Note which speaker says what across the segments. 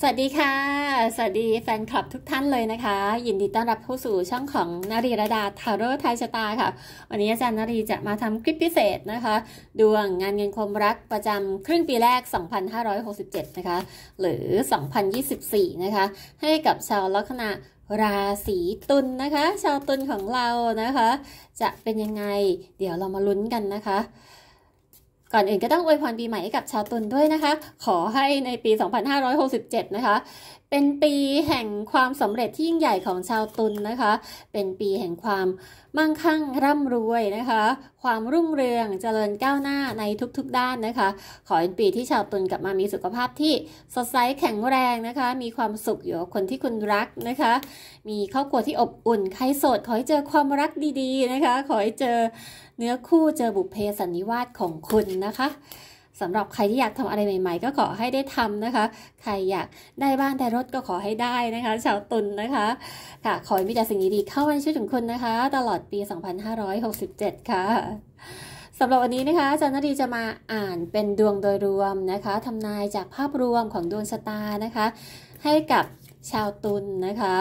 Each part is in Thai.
Speaker 1: สวัสดีค่ะ สวัสดีแฟนคลับทุกท่านเลยนะคะ ยินดีต้อนรับเข้าสู่ช่องของนารีระดาทาโร่ไทยชะตาค่ะ วันนี้อาจารย์นารีจะมาทำคลิปพิเศษนะคะ ดวงงานเงินความรักประจำครึ่งปีแรก 2567 นะคะ หรือ 2024 นะคะ ให้กับชาวลัคนาราศีตุลนนะคะ ชาวตุลของเรานะคะ จะเป็นยังไง เดี๋ยวเรามาลุ้นกันนะคะก่อนอื่นก็ต้องอวยพรปีใหม่ให้กับชาวตุลด้วยนะคะ ขอให้ในปี 2567 นะคะเป็นปีแห่งความสำเร็จที่ยิ่งใหญ่ของชาวตุลนนะคะ เป็นปีแห่งความมั่งคั่งร่ำรวยนะคะ ความรุ่งเรืองเจริญก้าวหน้าในทุกๆ ด้านนะคะ ขอเป็นปีที่ชาวตุลกลับมามีสุขภาพที่สดใสแข็งแรงนะคะ มีความสุขอยู่กับคนที่คุณรักนะคะ มีครอบครัวที่อบอุ่น ใครโสด ขอให้เจอความรักดีๆ นะคะ ขอให้เจอเนื้อคู่เจอบุพเพสันนิวาสของคุณนะคะสำหรับใครที่อยากทำอะไรใหม่ๆ ก็ขอให้ได้ทำนะคะ ใครอยากได้บ้านได้รถก็ขอให้ได้นะคะ ชาวตุลนนะคะค่ะขอให้มีแต่สิ่งดีๆเข้ามาช่วยถึงคุณนะคะ ตลอดปี 2567 ค่ะ สำหรับวันนี้นะคะอาจารย์นรีจะมาอ่านเป็นดวงโดยรวมนะคะทำนายจากภาพรวมของดวงชะตานะคะ ให้กับชาวตุลนนะคะ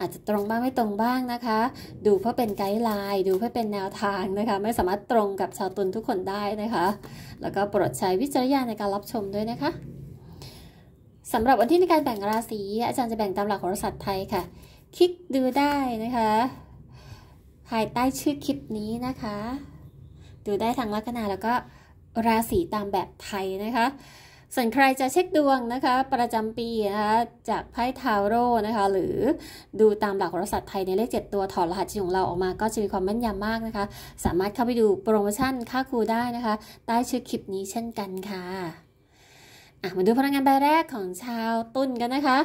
Speaker 1: อาจจะตรงบ้าง ไม่ตรงบ้างนะคะ ดูเพื่อเป็นไกด์ไลน์ดูเพื่อเป็นแนวทางนะคะไม่สามารถตรงกับชาวตุนทุกคนได้นะคะ แล้วก็โปรดใช้วิจารณญาณในการรับชมด้วยนะคะสำหรับวันที่ในการแบ่งราศีอาจารย์จะแบ่งตามหลักโหราศาสตร์ไทยค่ะ คลิกดูได้นะคะภายใต้ชื่อคลิปนี้นะคะ ดูได้ทางลัคนาแล้วก็ราศีตามแบบไทยนะคะส่วนใครจะเช็คดวงนะคะ ประจำปีนะคะจากไพ่ทาโร่นะคะ หรือดูตามหลักโหราศาสตร์ไทยในเลข 7 ตัว ถอดรหัสีของเราออกมาก็จะมีความแม่นยำมากนะคะ สามารถเข้าไปดูโปรโมชั่นค่าครูได้นะคะใต้ชื่อคลิปนี้เช่นกันค่ะะมาดูพลังงานใบแรกของชาวตุ้นกันนะคะ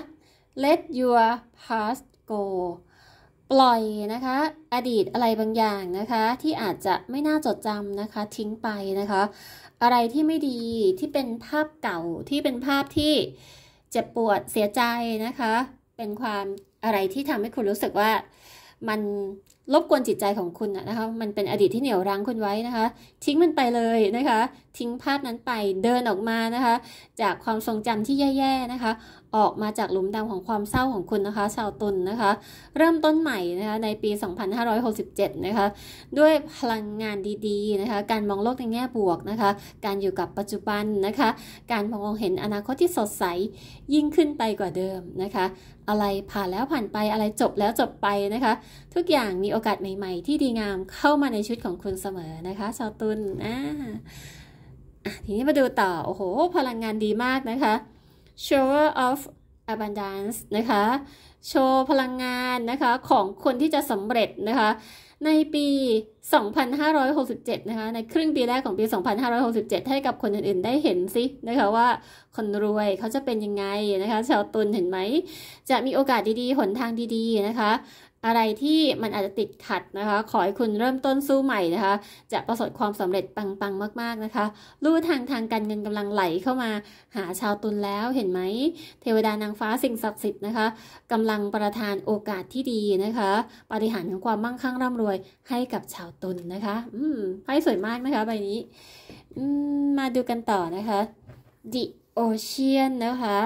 Speaker 1: let your past go ปล่อยนะคะอดีตอะไรบางอย่างนะคะ ที่อาจจะไม่น่าจดจำนะคะทิ้งไปนะคะอะไรที่ไม่ดีที่เป็นภาพเก่าที่เป็นภาพที่เจ็บปวดเสียใจนะคะ เป็นความอะไรที่ทำให้คุณรู้สึกว่ามันลบกวนจิตใจของคุณนะคะ มันเป็นอดีตที่เหนี่ยวรั้งคุณไว้นะคะ ทิ้งมันไปเลยนะคะ ทิ้งภาพนั้นไปเดินออกมานะคะ จากความทรงจำที่แย่ๆนะคะออกมาจากหลุมดำของความเศร้าของคุณนะคะ ชาวตุลนนะคะ เริ่มต้นใหม่นะคะในปี 2567 นะคะ ด้วยพลังงานดีๆ นะคะ การมองโลกในแง่บวกนะคะ การอยู่กับปัจจุบันนะคะ การมองเห็นอนาคตที่สดใสยิ่งขึ้นไปกว่าเดิมนะคะ อะไรผ่านแล้วผ่านไปอะไรจบแล้วจบไปนะคะ ทุกอย่างมีโอกาสใหม่ๆ ที่ดีงามเข้ามาในชุดของคุณเสมอนะคะชาวตุลอ่าทีนี้มาดูต่อโอ้โหพลังงานดีมากนะคะ shower of abundance นะคะ โชว์พลังงานนะคะของคนที่จะสำเร็จนะคะ ในปี 2567 นะคะ ในครึ่งปีแรกของปี 2567 ให้กับคนอื่นๆ ได้เห็นสินะคะ ว่าคนรวยเขาจะเป็นยังไงนะคะ ชาวตุลเห็นไหม จะมีโอกาสดีๆ หนทางดีๆ นะคะอะไรที่มันอาจจะติดขัดนะคะ ขอให้คุณเริ่มต้นสู้ใหม่นะคะ จะประสบความสำเร็จปังๆมาก ๆนะคะ ลู่ทางทางการเงินกำลังไหลเข้ามา หาชาวตุลแล้วเห็นไหม เทวดานางฟ้าสิ่งศักดิ์สิทธิ์นะคะ กำลังประทานโอกาสที่ดีนะคะปฏิหารของความมั่งคั่งร่ำรวยให้กับชาวตุลนะคะ อืมไพ่สวยมากนะคะใบนี้มมาดูกันต่อนะคะ The Ocean นะคะ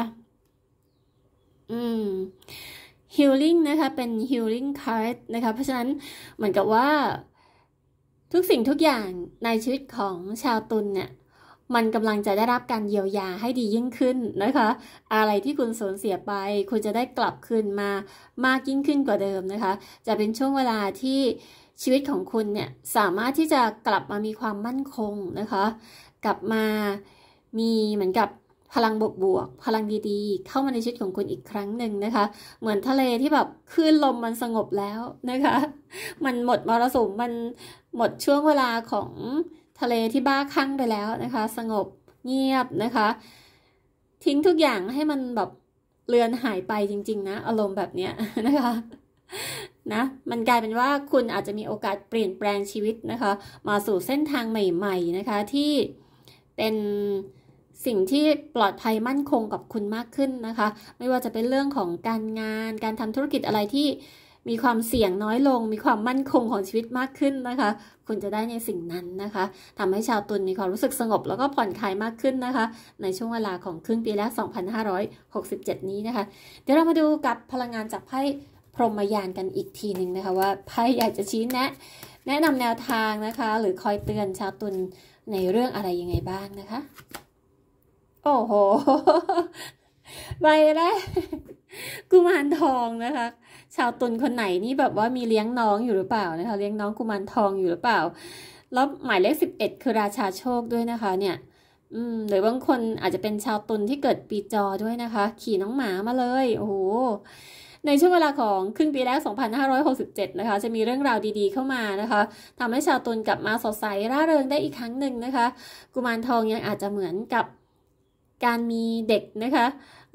Speaker 1: อืม healing นะคะ เป็น healing card นะคะเพราะฉะนั้นเหมือนกับว่า ทุกสิ่งทุกอย่างในชีวิตของชาวตุลเนี่ยมันกำลังจะได้รับการเยียวยาให้ดียิ่งขึ้นนะคะอะไรที่คุณสูญเสียไป คุณจะได้กลับคืนมามากยิ่งขึ้นกว่าเดิมนะคะ จะเป็นช่วงเวลาที่ชีวิตของคุณเนี่ยสามารถที่จะกลับมามีความมั่นคงนะคะ กลับมามีเหมือนกับพลังบวกบวกพลังดีๆ เข้ามาในชีวิตของคุณอีกครั้งหนึ่งนะคะ เหมือนทะเลที่แบบคลื่นลมมันสงบแล้วนะคะ มันหมดมรสุมมันหมดช่วงเวลาของทะเลที่บ้าคลั่งไปแล้วนะคะ สงบเงียบนะคะ ทิ้งทุกอย่างให้มันแบบเลือนหายไปจริง ๆ นะ อารมณ์แบบเนี้ยนะคะ นะ มันกลายเป็นว่าคุณอาจจะมีโอกาสเปลี่ยนแปลงชีวิตนะคะ มาสู่เส้นทางใหม่ ๆ นะคะที่เป็นสิ่งที่ปลอดภัยมั่นคงกับคุณมากขึ้นนะคะ ไม่ว่าจะเป็นเรื่องของการงาน การทำธุรกิจอะไรที่มีความเสี่ยงน้อยลง มีความมั่นคงของชีวิตมากขึ้นนะคะ คุณจะได้ในสิ่งนั้นนะคะ ทำให้ชาวตุลมีความรู้สึกสงบแล้วก็ผ่อนคลายมากขึ้นนะคะ ในช่วงเวลาของครึ่งปีแรก2567 นี้นะคะ เดี๋ยวเรามาดูกับพลังงานจากไพ่พรหมยานกันอีกทีหนึ่งนะคะ ว่าไพ่อยากจะชี้แนะแนะนำแนวทางนะคะ หรือคอยเตือนชาวตุลในเรื่องอะไรยังไงบ้างนะคะโอ้โหใบแรกกุมารทองนะคะ ชาวตุลคนไหนนี่แบบว่ามีเลี้ยงน้องอยู่หรือเปล่านะคะเลี้ยงน้องกุมารทองอยู่หรือเปล่า แล้วหมายเลขสิบเอ็ดคือราชาโชคด้วยนะคะ เนี่ย อืมหรือบางคนอาจจะเป็นชาวตุลที่เกิดปีจอด้วยนะคะ ขี่น้องหมามาเลย โอ้โห ในช่วงเวลาของครึ่งปีแรก 2567นะคะจะมีเรื่องราวดีๆ เข้ามานะคะ ทำให้ชาวตุลกลับมาสดใสร่าเริงได้อีกครั้งหนึ่งนะคะ กุมารทองยังอาจจะเหมือนกับการมีเด็กนะคะ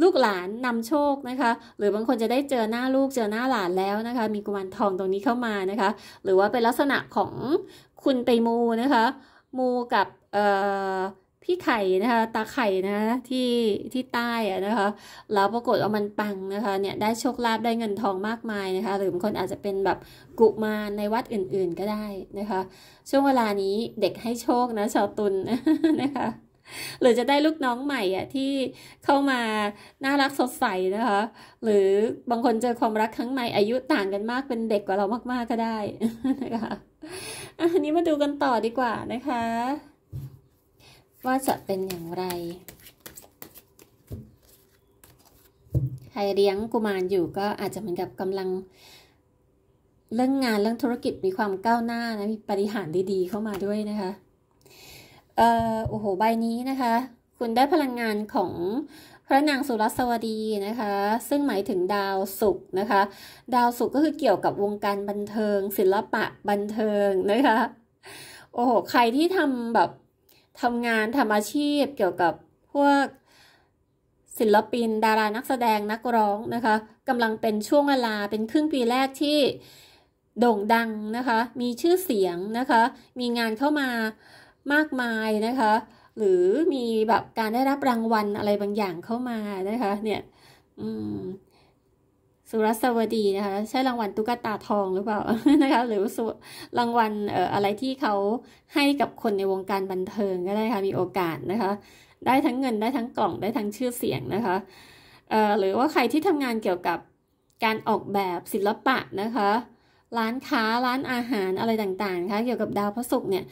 Speaker 1: ลูกหลานนำโชคนะคะ หรือบางคนจะได้เจอหน้าลูกเจอหน้าหลานแล้วนะคะ มีกุมารทองตรงนี้เข้ามานะคะ หรือว่าเป็นลักษณะของคุณไปมูนะคะมูกับพี่ไข่นะคะ ตาไข่นะที่ที่ใต้นะคะแล้วปรากฏว่ามันปังนะคะ เนี่ยได้โชคลาภได้เงินทองมากมายนะคะ หรือบางคนอาจจะเป็นแบบกุมารในวัดอื่น ๆก็ได้นะคะ ช่วงเวลานี้เด็กให้โชคนะชาวตุลนนะคะหรือจะได้ลูกน้องใหม่อ่ะที่เข้ามาน่ารักสดใสนะคะ หรือบางคน เจอความรักครั้งใหม่อายุต่างกันมากเป็นเด็กกว่าเรามากๆก็ได้นะคะอันนี้มาดูกันต่อดีกว่านะคะ ว่าจะเป็นอย่างไร ใครเลี้ยงกุมารอยู่ก็อาจจะเหมือนกับกำลัง เรื่องงานเรื่องธุรกิจมีความก้าวหน้านะมีปฏิหารดีๆเข้ามาด้วยนะคะโอ้โห ใบนี้นะคะ คุณได้พลังงานของพระนางสุรสวดีนะคะ ซึ่งหมายถึงดาวศุกร์นะคะ ดาวศุกร์ก็คือเกี่ยวกับวงการบันเทิงศิลปะบันเทิงนะคะ โอ้โหใครที่ทำแบบทำงานทำอาชีพเกี่ยวกับพวกศิลปินดารานักแสดงนักร้องนะคะกำลังเป็นช่วงเวลาเป็นครึ่งปีแรกที่โด่งดังนะคะ มีชื่อเสียงนะคะ มีงานเข้ามามากมายนะคะ หรือมีแบบการได้รับรางวัลอะไรบางอย่างเข้ามานะคะ เนี่ยสุรสวดีนะคะ ใช่รางวัลตุ๊กตาทองหรือเปล่านะคะ หรือรางวัลเอ่ออะไรที่เขาให้กับคนในวงการบันเทิงก็ได้ค่ะ มีโอกาสนะคะ ได้ทั้งเงิน ได้ทั้งกล่อง ได้ทั้งชื่อเสียงนะคะ เอ่อ หรือว่าใครที่ทำงานเกี่ยวกับการออกแบบศิลปะนะคะ ร้านค้า ร้านอาหารอะไรต่างๆค่ะเกี่ยวกับดาวพระศุกร์เนี่ย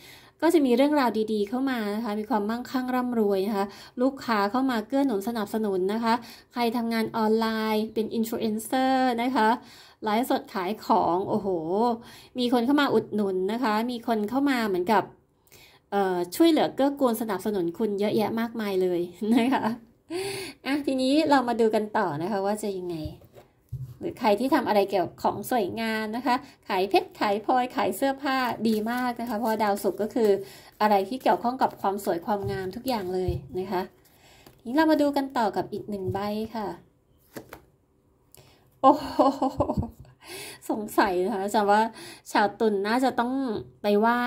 Speaker 1: ก็จะมีเรื่องราวดีๆ เข้ามานะคะ มีความมั่งคั่งร่ำรวยนะคะ ลูกค้าเข้ามาเกื้อหนุนสนับสนุนนะคะ ใครทำงานออนไลน์เป็นอินฟลูเอนเซอร์นะคะไลฟ์สดขายของ โอ้โห มีคนเข้ามาอุดหนุนนะคะ มีคนเข้ามาเหมือนกับช่วยเหลือเกื้อกูลสนับสนุนคุณเยอะแยะมากมายเลยนะคะอ่ะทีนี้เรามาดูกันต่อนะคะว่าจะยังไงหรือใครที่ทำอะไรเกี่ยวกับของสวยงามนนะคะ ขายเพชรขายพลอยขายเสื้อผ้าดีมากนะคะ เพราะดาวศุกร์ก็คืออะไรที่เกี่ยวข้องกับความสวยความงามทุกอย่างเลยนะคะนี้เรามาดูกันต่อกับอีกหนึ่งใบค่ะ โอ้สงสัยนะคะจำว่าชาวตุลนน่าจะต้องไปไหว้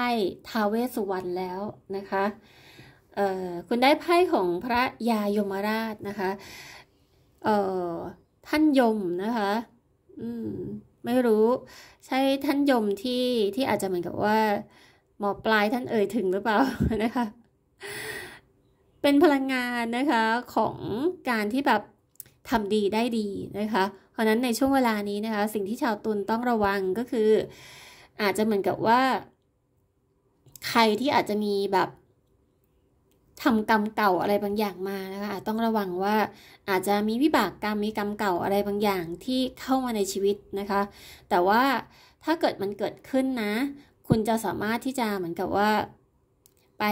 Speaker 1: ทาเวสุวรรณแล้วนะคะคุณได้ไพ่ของพระยายมราชนะคะท่านยมนะคะ อืม ไม่รู้ใช่ท่านยมที่ที่อาจจะเหมือนกับว่า หมอปลายท่านเอ่ยถึงหรือเปล่านะคะ เป็นพลังงานนะคะ ของการที่แบบทำดีได้ดีนะคะ เพราะนั้นในช่วงเวลานี้นะคะสิ่งที่ชาวตุลต้องระวังก็คืออาจจะเหมือนกับว่า ใครที่อาจจะมีแบบทำกรรมเก่าอะไรบางอย่างมานะคะต้องระวังว่า อาจจะมีวิบากกรรม มีกรรมเก่าอะไรบางอย่างที่เข้ามาในชีวิตนะคะ แต่ว่าถ้าเกิดมันเกิดขึ้นนะ คุณจะสามารถที่จะเหมือนกับว่า ไป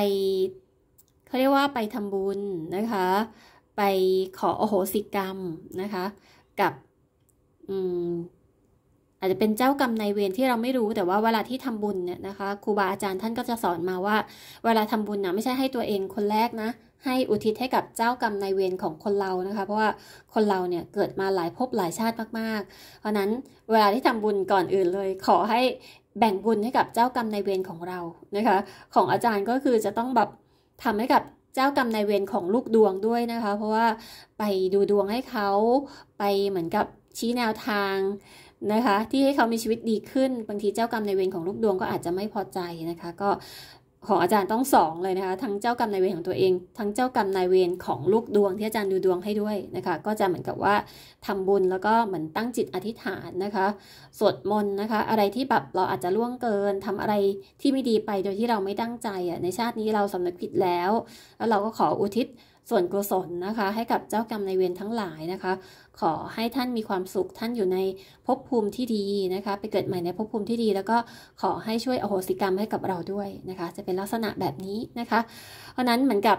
Speaker 1: เขาเรียกว่าไปทำบุญนะคะ ไปขอโอโหสิกรรมนะคะ กับ อืมอาจจะเป็นเจ้ากรรมนายเวรที่เราไม่รู้ แต่ว่าเวลาที่ทำบุญเนี่ยนะคะครูบาอาจารย์ท่านก็จะสอนมาว่า เวลาทำบุญนะไม่ใช่ให้ตัวเองคนแรกนะให้อุทิศให้กับเจ้ากรรมนายเวรของคนเรานะคะเพราะว่าคนเราเนี่ยเกิดมาหลายภพหลายชาติมาก ๆ เพราะนั้นเวลาที่ทำบุญก่อนอื่นเลย ขอให้แบ่งบุญให้กับเจ้ากรรมนายเวรของเรานะคะของอาจารย์ก็คือจะต้องแบบทำให้กับเจ้ากรรมนายเวรของลูกดวงด้วยนะคะเพราะว่าไปดูดวงให้เขาไปเหมือนกับชี้แนวทางนะคะ ที่ให้เขามีชีวิตดีขึ้นบางทีเจ้ากรรมในเวรของลูกดวงก็อาจจะไม่พอใจนะคะ ก็ของอาจารย์ต้องสองเลยนะคะทั้งเจ้ากรรมนายเวรของตัวเอง ทั้งเจ้ากรรมนายเวรของลูกดวงที่อาจารย์ดูดวงให้ด้วยนะคะก็จะเหมือนกับว่าทำบุญแล้วก็เหมือนตั้งจิตอธิษฐานนะคะสวดมนต์นะคะอะไรที่แบบเราอาจจะล่วงเกินทำอะไรที่ไม่ดีไปโดยที่เราไม่ตั้งใจอ่ะในชาตินี้เราสำนึกผิดแล้ว แล้วเราก็ขออุทิศส่วนกุศลนะคะให้กับเจ้ากรรมในเวรทั้งหลายนะคะขอให้ท่านมีความสุขท่านอยู่ในภพภูมิที่ดีนะคะไปเกิดใหม่ในภพภูมิที่ดี แล้วก็ขอให้ช่วยอโหสิกรรมให้กับเราด้วยนะคะจะเป็นลักษณะแบบนี้นะคะ เพราะนั้นเหมือนกับ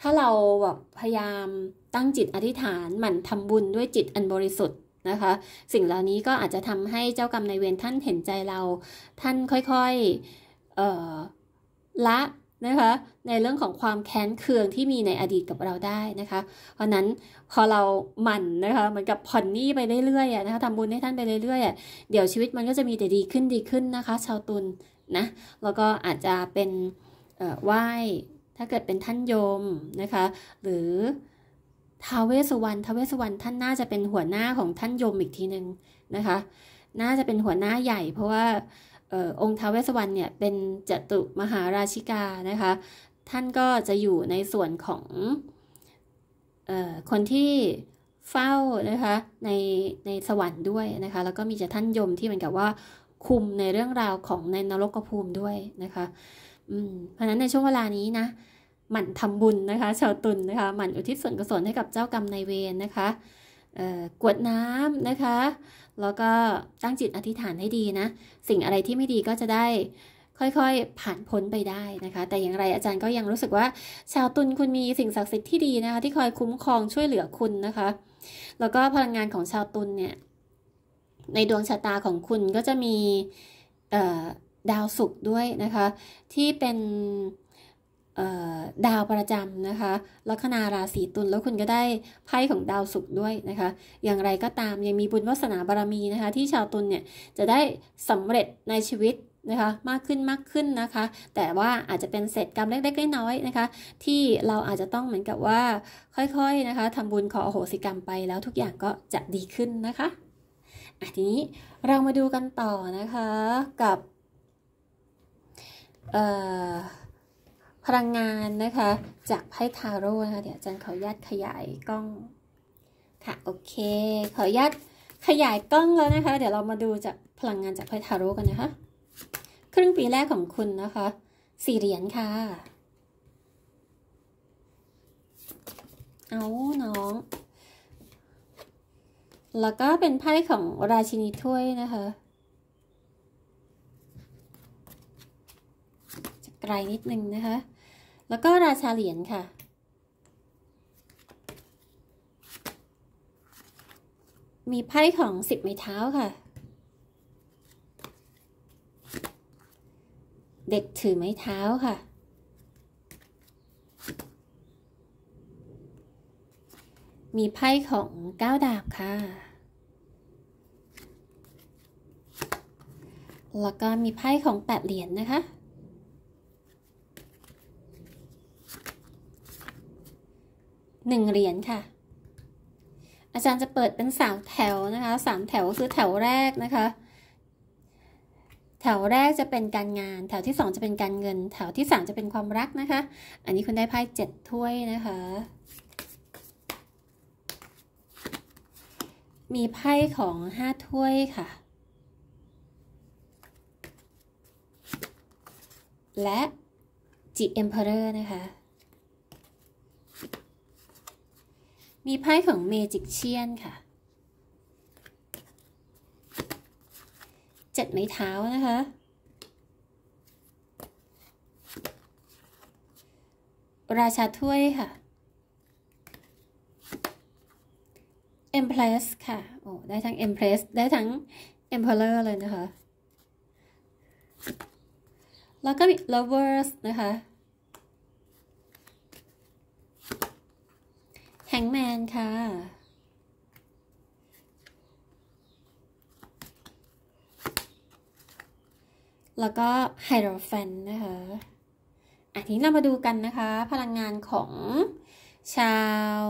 Speaker 1: ถ้าเราแบบพยายามตั้งจิตอธิษฐานหมั่นทำบุญด้วยจิตอันบริสุทธิ์นะคะสิ่งเหล่านี้ก็อาจจะทำให้เจ้ากรรมนายเวรท่านเห็นใจเราท่านค่อยๆละนะคะในเรื่องของความแค้นเคืองที่มีในอดีตกับเราได้นะคะ เพราะนั้นพอเราหมั่นนะคะเหมือนกับผ่อนหนี้ไปเรื่อยๆนะคะทำบุญให้ท่านไปเรื่อยๆเดี๋ยวชีวิตมันก็จะมีแต่ดีขึ้นดีขึ้นนะคะ ชาวตุลนนะแล้วก็อาจจะเป็นไหว้ถ้าเกิดเป็นท่านโยมนะคะ หรือทาเวสวรรณทาเวสวรรณท่านน่าจะเป็นหัวหน้าของท่านโยมอีกทีหนึ่งนะคะ น่าจะเป็นหัวหน้าใหญ่เพราะว่าองค์ท้าวเวสสวรรณเนี่ยเป็นจตุมหาราชิกานะคะ ท่านก็จะอยู่ในส่วนของออคนที่เฝ้านะคะ ในในสวรรค์ด้วยนะคะ แล้วก็มีจะท่านยมที่เหมือนกับว่าคุมในเรื่องราวของในนรกภูมิด้วยนะคะเพราะนั้นในช่วงเวลานี้นะหมั่นทำบุญนะคะ ชาวตุลนนะคะ หมั่นอุทิศส่วนกุศลให้กับเจ้ากรรมนายเวรนะคะกวดน้ำนะคะแล้วก็ตั้งจิตอธิษฐานให้ดีนะสิ่งอะไรที่ไม่ดีก็จะได้ค่อย ๆ ผ่านพ้นไปได้นะคะ แต่อย่างไรอาจารย์ก็ยังรู้สึกว่าชาวตุลคุณมีสิ่งศักดิ์สิทธิ์ที่ดีนะคะที่คอยคุ้มครองช่วยเหลือคุณนะคะ แล้วก็พลังงานของชาวตุลเนี่ยในดวงชะตาของคุณก็จะมีดาวศุกร์ด้วยนะคะ ที่เป็นดาวประจำนะคะลัคนาราศีตุล แล้วคุณก็ได้ไพ่ของดาวศุกร์ด้วยนะคะ อย่างไรก็ตามยังมีบุญวาสนาบารมีนะคะ ที่ชาวตุลเนี่ยจะได้สำเร็จในชีวิตนะคะมากขึ้นมากขึ้นนะคะ แต่ว่าอาจจะเป็นเศษกรรมเล็กๆน้อยๆนะคะที่เราอาจจะต้องเหมือนกับว่าค่อยๆ นะคะทำบุญขออโหสิกรรมไปแล้วทุกอย่างก็จะดีขึ้นนะคะอ่ะทีนี้เรามาดูกันต่อนะคะกับเอ่อพลังงานนะคะ จากไพ่ทาโร่นะคะ เดี๋ยวอาจารย์ขออนุญาตขยายกล้องค่ะโอเค ขออนุญาตขยายกล้องแล้วนะคะ เดี๋ยวเรามาดูจากพลังงานจากไพ่ทาโร่กันนะคะ ครึ่งปีแรกของคุณนะคะสี่เหรียญค่ะ เอาน้อง แล้วก็เป็นไพ่ของราชินีถ้วยนะคะไกลนิดนึงนะคะแล้วก็ราชาเหรียญค่ะ มีไพ่ของสิบไม้เท้าค่ะ เด็กถือไม้เท้าค่ะ มีไพ่ของก้าวดาบค่ะ แล้วก็มีไพ่ของแปดเหรียญนนะคะหนึ่งเหรียญค่ะ อาจารย์จะเปิดเป็นสามแถวนะคะสามแถวคือแถวแรกนะคะ แถวแรกจะเป็นการงาน แถวที่สองจะเป็นการเงิน แถวที่สามจะเป็นความรักนะคะ อันนี้คุณได้ไพ่เจ็ดถ้วยนะคะ มีไพ่ของห้าถ้วยค่ะ และจิเอ็มเพอเรอร์นะคะมีไพ่ของเมจิกเชียนค่ะ เจ็ดไม้เท้านะคะ ราชาถ้วยค่ะ Empress ค่ะโอ้ได้ทั้ง Empress ได้ทั้ง Emperor เลยนะคะ แล้วก็มี Lovers นะคะแฮงแมนค่ะ แล้วก็ไฮโดรแฟนนะคะอันนี้เรามาดูกันนะคะ พลังงานของชาว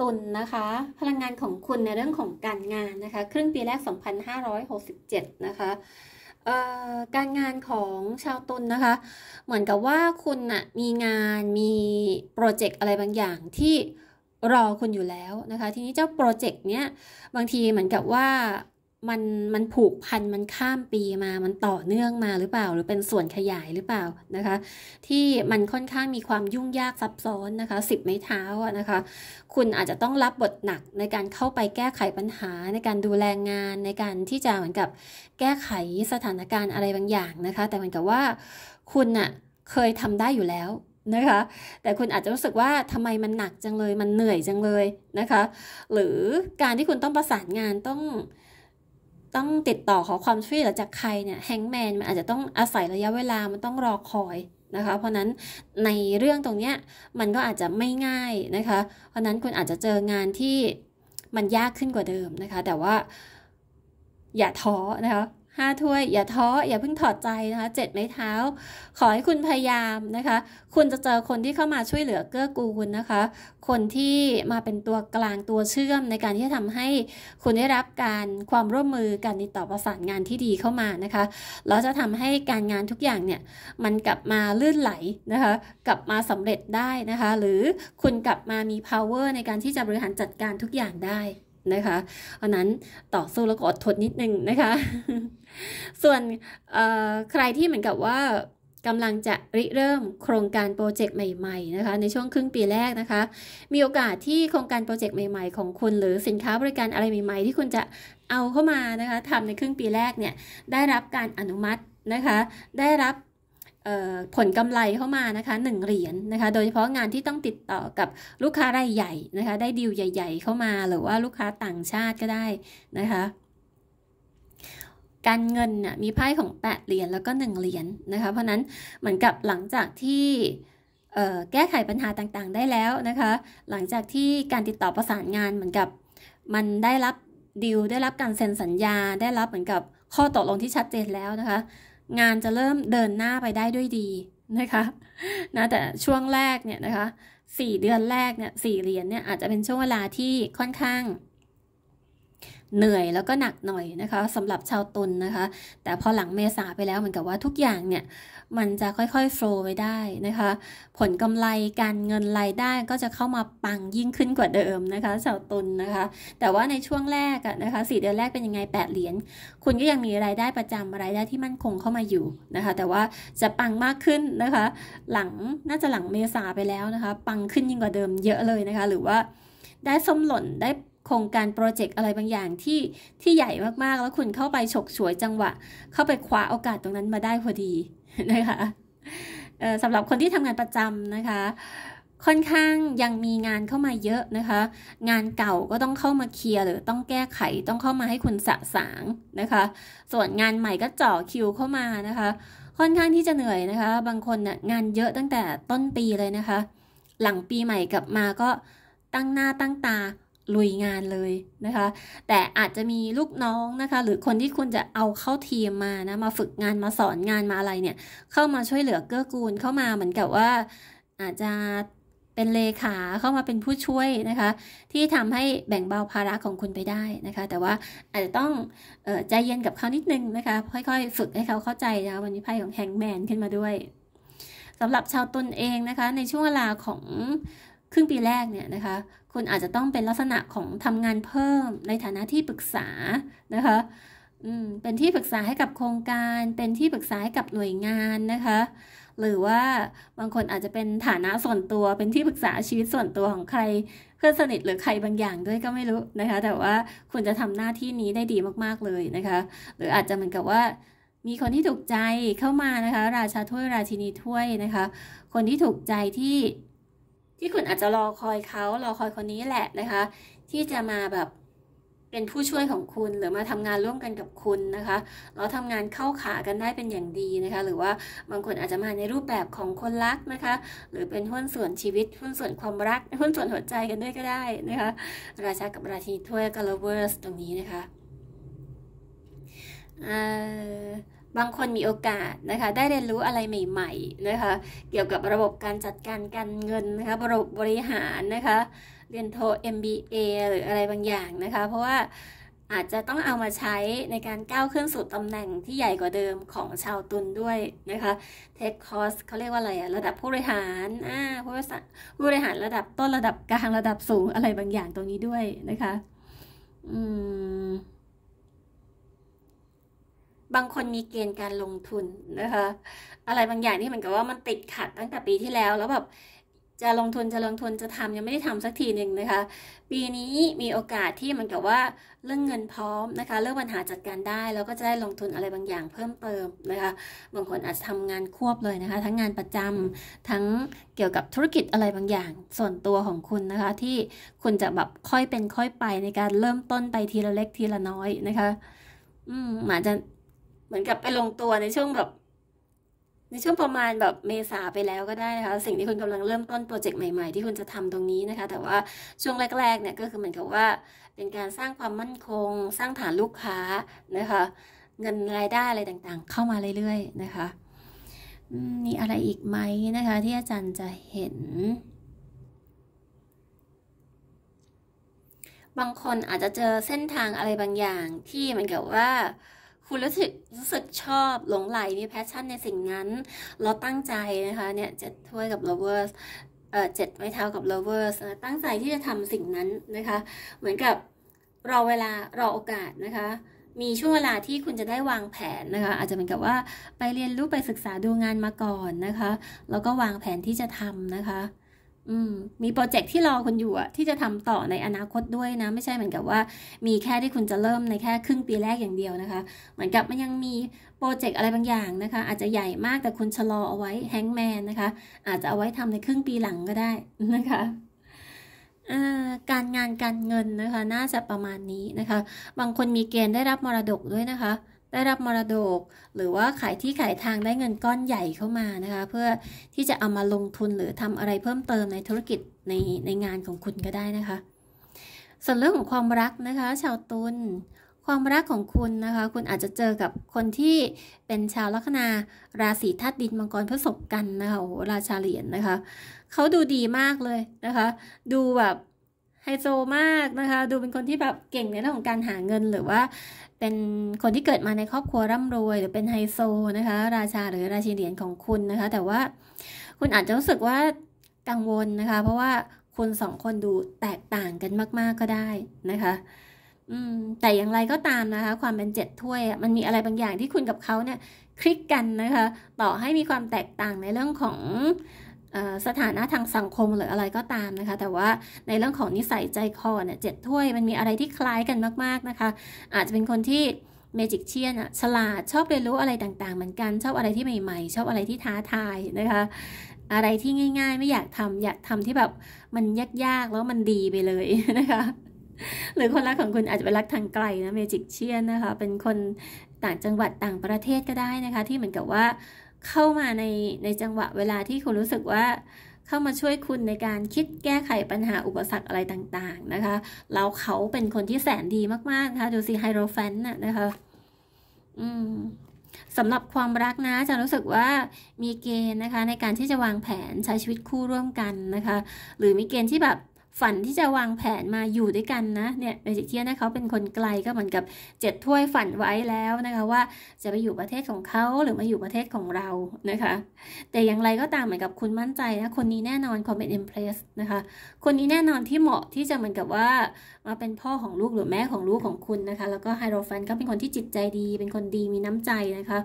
Speaker 1: ตุลนนะคะ พลังงานของคุณในเรื่องของการงานนะคะ ครึ่งปีแรก 2567 นะคะการงานของชาวตนนะคะ เหมือนกับว่าคุณนะ่ะมีงานมีโปรเจกต์อะไรบางอย่างที่รอคุณอยู่แล้วนะคะ ทีนี้เจ้าโปรเจกต์เนี้ยบางทีเหมือนกับว่ามันมันผูกพันมันข้ามปีมา มันต่อเนื่องมาหรือเปล่า หรือเป็นส่วนขยายหรือเปล่านะคะ ที่มันค่อนข้างมีความยุ่งยากซับซ้อนนะคะสิบไม้เท้านะคะ คุณอาจจะต้องรับบทหนักในการเข้าไปแก้ไขปัญหาในการดูแลงานในการที่จะเหมือนกับแก้ไขสถานการณ์อะไรบางอย่างนะคะ แต่เหมือนกับว่าคุณอะเคยทำได้อยู่แล้วนะคะ แต่คุณอาจจะรู้สึกว่าทำไมมันหนักจังเลย มันเหนื่อยจังเลยนะคะ หรือการที่คุณต้องประสานงานต้องต้องติดต่อขอความช่วยเหลือจากใครเนี่ยแฮงแมนมันอาจจะต้องอาศัยระยะเวลา มันต้องรอคอยนะคะ เพราะนั้นในเรื่องตรงเนี้ยมันก็อาจจะไม่ง่ายนะคะ เพราะนั้นคุณอาจจะเจองานที่มันยากขึ้นกว่าเดิมนะคะ แต่ว่าอย่าท้อนะคะห้าถ้วยอย่าท้ออย่าเพิ่งถอดใจนะคะเจ็ดไม้เท้าขอให้คุณพยายามนะคะ คุณจะเจอคนที่เข้ามาช่วยเหลือเกื้อกูลนะคะ คนที่มาเป็นตัวกลางตัวเชื่อม ในการที่จะทำให้คุณได้รับการความร่วมมือการติดต่อประสานงานที่ดีเข้ามานะคะแล้วจะทำให้การงานทุกอย่างเนี่ยมันกลับมาลื่นไหลนะคะกลับมาสำเร็จได้นะคะ หรือคุณกลับมามี power ในการที่จะบริหารจัดการทุกอย่างได้นะคะเพราะนั้นต่อสู้แล้วก็อดทนนิดนึงนะคะ ส่วนใครที่เหมือนกับว่ากำลังจะริเริ่มโครงการโปรเจกต์ใหม่ ๆ นะคะ ในช่วงครึ่งปีแรกนะคะ มีโอกาสที่โครงการโปรเจกต์ใหม่ๆของคุณหรือสินค้าบริการอะไรใหม่ ๆ ที่คุณจะเอาเข้ามานะคะทำในครึ่งปีแรกเนี่ยได้รับการอนุมัตินะคะ ได้รับผลกำไรเข้ามานะคะ 1เหรียญนนะคะ โดยเฉพาะงานที่ต้องติดต่อกับลูกค้ารายใหญ่นะคะ ได้ดีลใหญ่ ๆ เข้ามา หรือว่าลูกค้าต่างชาติก็ได้นะคะ การเงินน่ยมีไพ่ของ 8เหรียญแล้วก็ 1เหรียญนนะคะ เพราะนั้นเหมือนกับหลังจากที่แก้ไขปัญหาต่างๆได้แล้วนะคะ หลังจากที่การติดต่อประสานงานเหมือนกับ มันได้รับดีลได้รับการเซ็นสัญญาได้รับเหมือนกับข้อตกลงที่ชัดเจนแล้วนะคะงานจะเริ่มเดินหน้าไปได้ด้วยดีนะคะนะแต่ช่วงแรกเนี่ยนะคะสี่เดือนแรกเนี่ยสี่เหรียญเนี่ย อาจจะเป็นช่วงเวลาที่ค่อนข้างเหนื่อย แล้วก็หนักหน่อยนะคะสำหรับชาวตุลนนะคะ แต่พอหลังเมษาไปแล้วเหมือนกับว่าทุกอย่างเนี่ย มันจะค่อยๆโฟล์ไปได้นะคะ ผลกำไรการเงินรายได้ก็จะเข้ามาปังยิ่งขึ้นกว่าเดิมนะคะ ชาวตุลนนะคะ แต่ว่าในช่วงแรกนะคะสี่เดือนแรกเป็นยังไงแปดเหรียญคุณก็ยังมีรายได้ประจำรายได้ที่มั่นคงเข้ามาอยู่นะคะ แต่ว่าจะปังมากขึ้นนะคะ หลังน่าจะหลังเมษาไปแล้วนะคะ ปังขึ้นยิ่งกว่าเดิมเยอะเลยนะคะ หรือว่าได้ส้มหล่นได้โครงการโปรเจกต์อะไรบางอย่างที่ ที่ใหญ่มากๆ แล้วคุณเข้าไปฉกฉวยจังหวะ เข้าไปคว้าโอกาสตรงนั้นมาได้พอดีนะคะสำหรับคนที่ทำงานประจำนะคะ ค่อนข้างยังมีงานเข้ามาเยอะนะคะ งานเก่าก็ต้องเข้ามาเคลียร์หรือต้องแก้ไข ต้องเข้ามาให้คุณสะสางนะคะ ส่วนงานใหม่ก็จ่อคิวเข้ามานะคะ ค่อนข้างที่จะเหนื่อยนะคะ บางคนนะ่ะงานเยอะตั้งแต่ต้นปีเลยนะคะ หลังปีใหม่กลับมาก็ตั้งหน้าตั้งตาลุยงานเลยนะคะ แต่อาจจะมีลูกน้องนะคะ หรือคนที่คุณจะเอาเข้าทีมมานะ มาฝึกงานมาสอนงานมาอะไรเนี่ย เข้ามาช่วยเหลือเกื้อกูลเข้ามาเหมือนกับว่า อาจจะเป็นเลขาเข้ามาเป็นผู้ช่วยนะคะ ที่ทำให้แบ่งเบาภาระของคุณไปได้นะคะ แต่ว่าอาจจะต้องออใจเย็นกับเขานิดนึงนะคะค่อย ๆ ฝึกให้เขาเข้าใจนะคะวันนี้ไพ่ของแฮงแมนขึ้นมาด้วยสำหรับชาวตนเองนะคะ ในช่วงเวลาของครึ่งปีแรกเนี่ยนะคะ คุณอาจจะต้องเป็นลักษณะของทำงานเพิ่มในฐานะที่ปรึกษานะคะเป็นที่ปรึกษาให้กับโครงการ เป็นที่ปรึกษาให้กับหน่วยงานนะคะ หรือว่าบางคนอาจจะเป็นฐานะส่วนตัวเป็นที่ปรึกษาชีวิตส่วนตัวของใครเพื่อนสนิทหรือใครบางอย่างด้วยก็ไม่รู้นะคะ แต่ว่าคุณจะทำหน้าที่นี้ได้ดีมากๆเลยนะคะ หรืออาจจะเหมือนกับว่ามีคนที่ถูกใจเข้ามานะคะ ราชาถ้วยราชินีถ้วยนะคะ คนที่ถูกใจที่ที่คุณอาจจะรอคอยเขารอคอยคนนี้แหละนะคะที่จะมาแบบเป็นผู้ช่วยของคุณหรือมาทำงานร่วมกันกับคุณนะคะ เราทำงานเข้าขากันได้เป็นอย่างดีนะคะ หรือว่าบางคนอาจจะมาในรูปแบบของคนรักนะคะ หรือเป็นหุ้นส่วนชีวิตหุ้นส่วนความรักหุ้นส่วนหัวใจกันด้วยก็ได้ นะคะ ราชากับราชินีถ้วยกัลเวอร์สตรงนี้นะคะอ่าบางคนมีโอกาสนะคะ ได้เรียนรู้อะไรใหม่ๆนะคะเกี่ยวกับระบบการจัดการการเงินนะคะระบบบริหารนะคะเรียนโท MBA หรืออะไรบางอย่างนะคะเพราะว่าอาจจะต้องเอามาใช้ในการก้าวขึ้นสู่ตำแหน่งที่ใหญ่กว่าเดิมของชาวตุนด้วยนะคะเทคคอร์สเขาเรียกว่าอะไรอะระดับผู้บริหารอ่าผู้บริษัทผู้บริหารระดับต้นระดับกลางระดับสูงอะไรบางอย่างตรงนี้ด้วยนะคะ อืมบางคนมีเกณฑ์การลงทุนนะคะ อะไรบางอย่างที่เหมือนกับว่ามันติดขัดตั้งแต่ปีที่แล้ว แล้วแบบจะลงทุนจะลงทุนจะทำยังไม่ได้ทำสักทีหนึ่งนะคะ ปีนี้มีโอกาสที่มันกับว่าเรื่องเงินพร้อมนะคะ เรื่องปัญหาจัดการได้ แล้วก็จะได้ลงทุนอะไรบางอย่างเพิ่มเติมนะคะ บางคนอาจจะทำงานควบเลยนะคะ ทั้งงานประจำทั้งเกี่ยวกับธุรกิจอะไรบางอย่างส่วนตัวของคุณนะคะ ที่คุณจะแบบค่อยเป็นค่อยไปในการเริ่มต้นไปทีละเล็กทีละน้อยนะคะ อืมอาจจะเหมือนกับไปลงตัวในช่วงแบบ ในช่วงประมาณแบบเมษาไปแล้วก็ได้นะคะสิ่งที่คุณกำลังเริ่มต้นโปรเจกต์ใหม่ๆ ที่คุณจะทำตรงนี้นะคะ แต่ว่าช่วงแรก ๆ เนี่ยก็คือเหมือนกับว่า เป็นการสร้างความมั่นคง สร้างฐานลูกค้านะคะ เงินรายได้อะไรต่าง ๆ เข้ามาเรื่อยๆ นะคะมีอะไรอีกไหมนะคะ ที่อาจารย์จะเห็น บางคนอาจจะเจอเส้นทางอะไรบางอย่างที่เหมือนกับว่าคุณรู้สึกรู้สึกชอบหลงไหลมีแพชชั่นในสิ่งนั้น เราตั้งใจนะคะเนี่ยเจ็ดถ้วยกับ lovers เอ่อเจ็ดไม้เท้ากับ lovers ตั้งใจที่จะทำสิ่งนั้นนะคะ เหมือนกับรอเวลา รอโอกาสนะคะ มีช่วงเวลาที่คุณจะได้วางแผนนะคะ อาจจะเป็นกับว่าไปเรียนรู้ไปศึกษาดูงานมาก่อนนะคะแล้วก็วางแผนที่จะทำนะคะอืมมีโปรเจกต์ที่รอคุณอยู่อะที่จะทำต่อในอนาคตด้วยนะ ไม่ใช่เหมือนกับว่า มีแค่ที่คุณจะเริ่มในแค่ครึ่งปีแรกอย่างเดียวนะคะ เหมือนกับมันยังมีโปรเจกต์อะไรบางอย่างนะคะ อาจจะใหญ่มากแต่คุณชะลอเอาไว้แฮงแมนนะคะ อาจจะเอาไว้ทำในครึ่งปีหลังก็ได้ นะคะการงานการเงินนะคะ น่าจะประมาณนี้นะคะ บางคนมีเกณฑ์ได้รับมรดกด้วยนะคะได้รับมรดกหรือว่าขายที่ขายทางได้เงินก้อนใหญ่เข้ามานะคะ เพื่อที่จะเอามาลงทุนหรือทำอะไรเพิ่มเติมในธุรกิจในในงานของคุณก็ได้นะคะ ส่วนเรื่องของความรักนะคะ ชาวตุลความรักของคุณนะคะ คุณอาจจะเจอกับคนที่เป็นชาวลัคนาราศีธาตุดินมังกรพฤษกันนะคะโอ้ราชาเหรียญนนะคะเขาดูดีมากเลยนะคะ ดูแบบไฮโซมากนะคะดูเป็นคนที่แบบเก่งในเรื่องของการหาเงิน หรือว่าเป็นคนที่เกิดมาในครอบครัวร่ำรวยหรือเป็นไฮโซนะคะ ราชาหรือราชินีเหียของคุณนะคะ แต่ว่า คุณอาจจะรู้สึกว่ากังวลนะคะ เพราะว่าคุณสองคนดูแตกต่างกันมาก ๆก็ได้นะคะ อืม แต่อย่างไรก็ตามนะคะความเป็นเจ็ดถ้วยมันมีอะไรบางอย่างที่คุณกับเขาเนี่ย คลิกกันนะคะต่อให้มีความแตกต่างในเรื่องของสถานะทางสังคมหรืออะไรก็ตามนะคะ แต่ว่าในเรื่องของนิสัยใจคอเนี่ยเจ็ดถ้วยมันมีอะไรที่คล้ายกันมาก ๆนะคะ อาจจะเป็นคนที่ เมจิกเชียนอะฉลาดชอบเรียนรู้อะไรต่างๆเหมือนกันชอบอะไรที่ใหม่ ๆ ชอบอะไรที่ท้าทายนะคะ อะไรที่ง่าย ๆ ไม่อยากทำ อยากทำที่แบบมันยาก ๆ แล้วมันดีไปเลยนะคะ หรือคนรักของคุณอาจจะเป็นรักทางไกลนะเมจิกเชียนนะคะเป็นคนต่างจังหวัดต่างประเทศก็ได้นะคะ ที่เหมือนกับว่าเข้ามาในในจังหวะเวลาที่คุณรู้สึกว่าเข้ามาช่วยคุณในการคิดแก้ไขปัญหาอุปสรรคอะไรต่างๆนะคะ เราเขาเป็นคนที่แสนดีมากๆ นะคะดูสิไฮโรแฟนน่ะนะคะ อืมสำหรับความรักนะจะรู้สึกว่ามีเกณฑ์นะคะในการที่จะวางแผนใช้ชีวิตคู่ร่วมกันนะคะ หรือมีเกณฑ์ที่แบบฝันที่จะวางแผนมาอยู่ด้วยกันนะเนี่ยเมจิ่เทียนะเขาเป็นคนไกลก็เหมือนกับเจ็ดถ้วยฝันไว้แล้วนะคะว่าจะไปอยู่ประเทศของเขาหรือมาอยู่ประเทศของเรานะคะ แต่อย่างไรก็ตามเหมือนกับคุณมั่นใจนะคนนี้แน่นอนคอมเป็นเอ็มเพรสนะคะคนนี้แน่นอนที่เหมาะที่จะเหมือนกับว่ามาเป็นพ่อของลูกหรือแม่ของลูกของคุณนะคะแล้วก็ไฮโดรฟันก็เป็นคนที่จิตใจดี เป็นคนดีมีน้ำใจนะคะ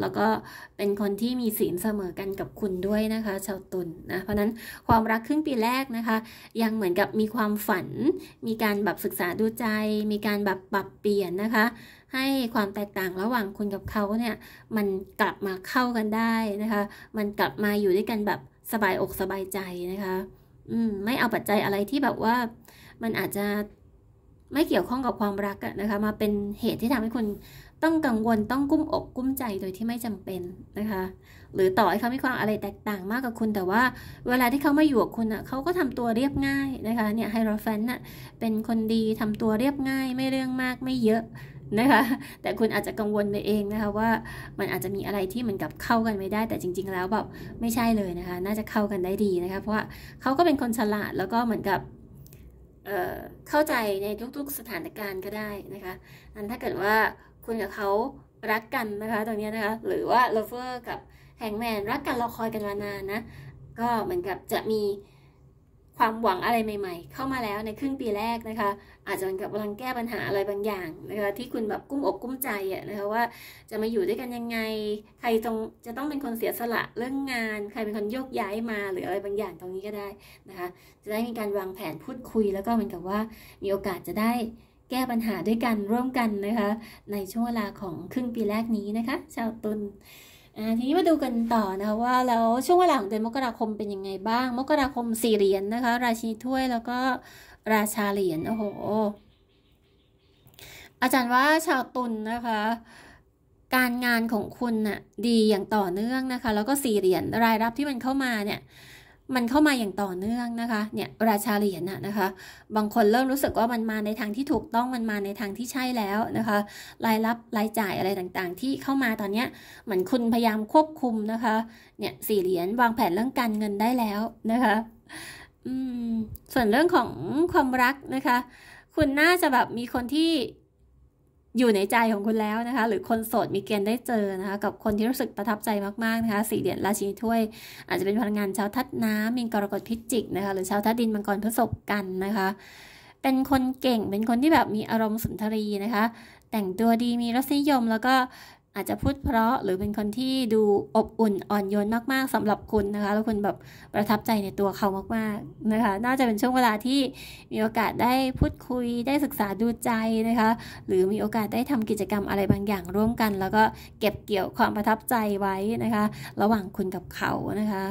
Speaker 1: แล้วก็เป็นคนที่มีศีลเสมอกันกับคุณด้วยนะคะชาวตุลนนะเพราะนั้นความรักครึ่งปีแรกนะคะยังเหมือนกับมีความฝัน มีการแบบศึกษาดูใจ มีการแบบปรับเปลี่ยนนะคะ ให้ความแตกต่างระหว่างคุณกับเขาเนี่ย มันกลับมาเข้ากันได้นะคะ มันกลับมาอยู่ด้วยกันแบบสบายอกสบายใจนะคะ อืม ไม่เอาปัจจัยอะไรที่แบบว่า มันอาจจะไม่เกี่ยวข้องกับความรักนะคะ มาเป็นเหตุที่ทำให้คุณต้องกังวลต้องกุ้มอกกุ้มใจโดยที่ไม่จำเป็นนะคะหรือต่อให้เขามีความอะไรแตกต่างมากกับคุณแต่ว่าเวลาที่เขามาอยู่กับคุณอ่ะเขาก็ทำตัวเรียบง่ายนะคะเนี่ยไฮโรแฟนน่ะเป็นคนดีทำตัวเรียบง่าย ไม่เรื่องมากไม่เยอะนะคะแต่คุณอาจจะกังวลไปเองนะคะว่ามันอาจจะมีอะไรที่เหมือนกับเข้ากันไม่ได้ แต่จริง ๆ แล้วแบบไม่ใช่เลยนะคะน่าจะเข้ากันได้ดีนะคะเพราะว่าเขาก็เป็นคนฉลาดแล้วก็เหมือนกับเข้าใจในทุกๆสถานการณ์ก็ได้นะคะอันถ้าเกิดว่าคุณกับเขารักกันนะคะตรงนี้นะคะหรือว่าลเฟอร์กับแฮงแมนรักกันรอคอยกันมานานนะก็เหมือนกับจะมีความหวังอะไรใหม่ๆ เข้ามาแล้วในครึ่งปีแรกนะคะอาจจะเหมือนกับกำลังแก้ปัญหาอะไรบางอย่างนะคะที่คุณแบบกุ้มอกกุ้มใจอะนะคะว่าจะมาอยู่ด้วยกันยังไงใครตรงจะต้องเป็นคนเสียสละเรื่องงาน ใครเป็นคนโยกย้ายมาหรืออะไรบางอย่างตรงนี้ก็ได้นะคะจะได้มีการวางแผนพูดคุย แล้วก็เหมือนกับว่ามีโอกาสจะได้แก้ปัญหาด้วยกันร่วมกันนะคะ ในช่วงเวลาของครึ่งปีแรกนี้นะคะ ชาวตุลทีนี้มาดูกันต่อนะคะว่าแล้วช่วงเวลาของเดือนมกราคมเป็นยังไงบ้าง มกราคมสี่เหรียญนนะคะ ราชินีถ้วยแล้วก็ราชาเหรียญโอ้โห อาจารย์ว่าชาวตุลนนะคะ การงานของคุณน่ะดีอย่างต่อเนื่องนะคะแล้วก็สี่เหรียญรายรับที่มันเข้ามาเนี่ยมันเข้ามาอย่างต่อเนื่องนะคะ เนี่ย ราชาเหรียญนนะคะ บางคนเริ่มรู้สึกว่ามันมาในทางที่ถูกต้องมันมาในทางที่ใช่แล้วนะคะ รายรับรายจ่ายอะไรต่างๆ ที่เข้ามาตอนเนี้ยเหมือนคุณพยายามควบคุมนะคะ เนี่ยสี่เหรียญวางแผนเรื่องการเงินได้แล้วนะคะ ส่วนเรื่องของความรักนะคะ คุณน่าจะแบบมีคนที่อยู่ในใจของคุณแล้วนะคะ หรือคนโสดมีเกณฑ์ได้เจอนะคะ กับคนที่รู้สึกประทับใจมาก ๆ นะคะ สี่เหรียญราชินีถ้วย อาจจะเป็นพลังงานชาวทัดน้ำมีกรกฎพิจิกนะคะ หรือชาวทัดดินมังกรพฤษกันนะคะ เป็นคนเก่งเป็นคนที่แบบมีอารมณ์สุนทรีนะคะ แต่งตัวดีมีรสนิยมแล้วก็อาจจะพูดเพราะหรือเป็นคนที่ดูอบอุ่นอ่อนโยนมากๆสำหรับคุณนะคะ แล้วคุณแบบประทับใจในตัวเขามากๆนะคะน่าจะเป็นช่วงเวลาที่มีโอกาสได้พูดคุยได้ศึกษาดูใจนะคะ หรือมีโอกาสได้ทำกิจกรรมอะไรบางอย่างร่วมกัน แล้วก็เก็บเกี่ยวความประทับใจไว้นะคะ ระหว่างคุณกับเขานะคะ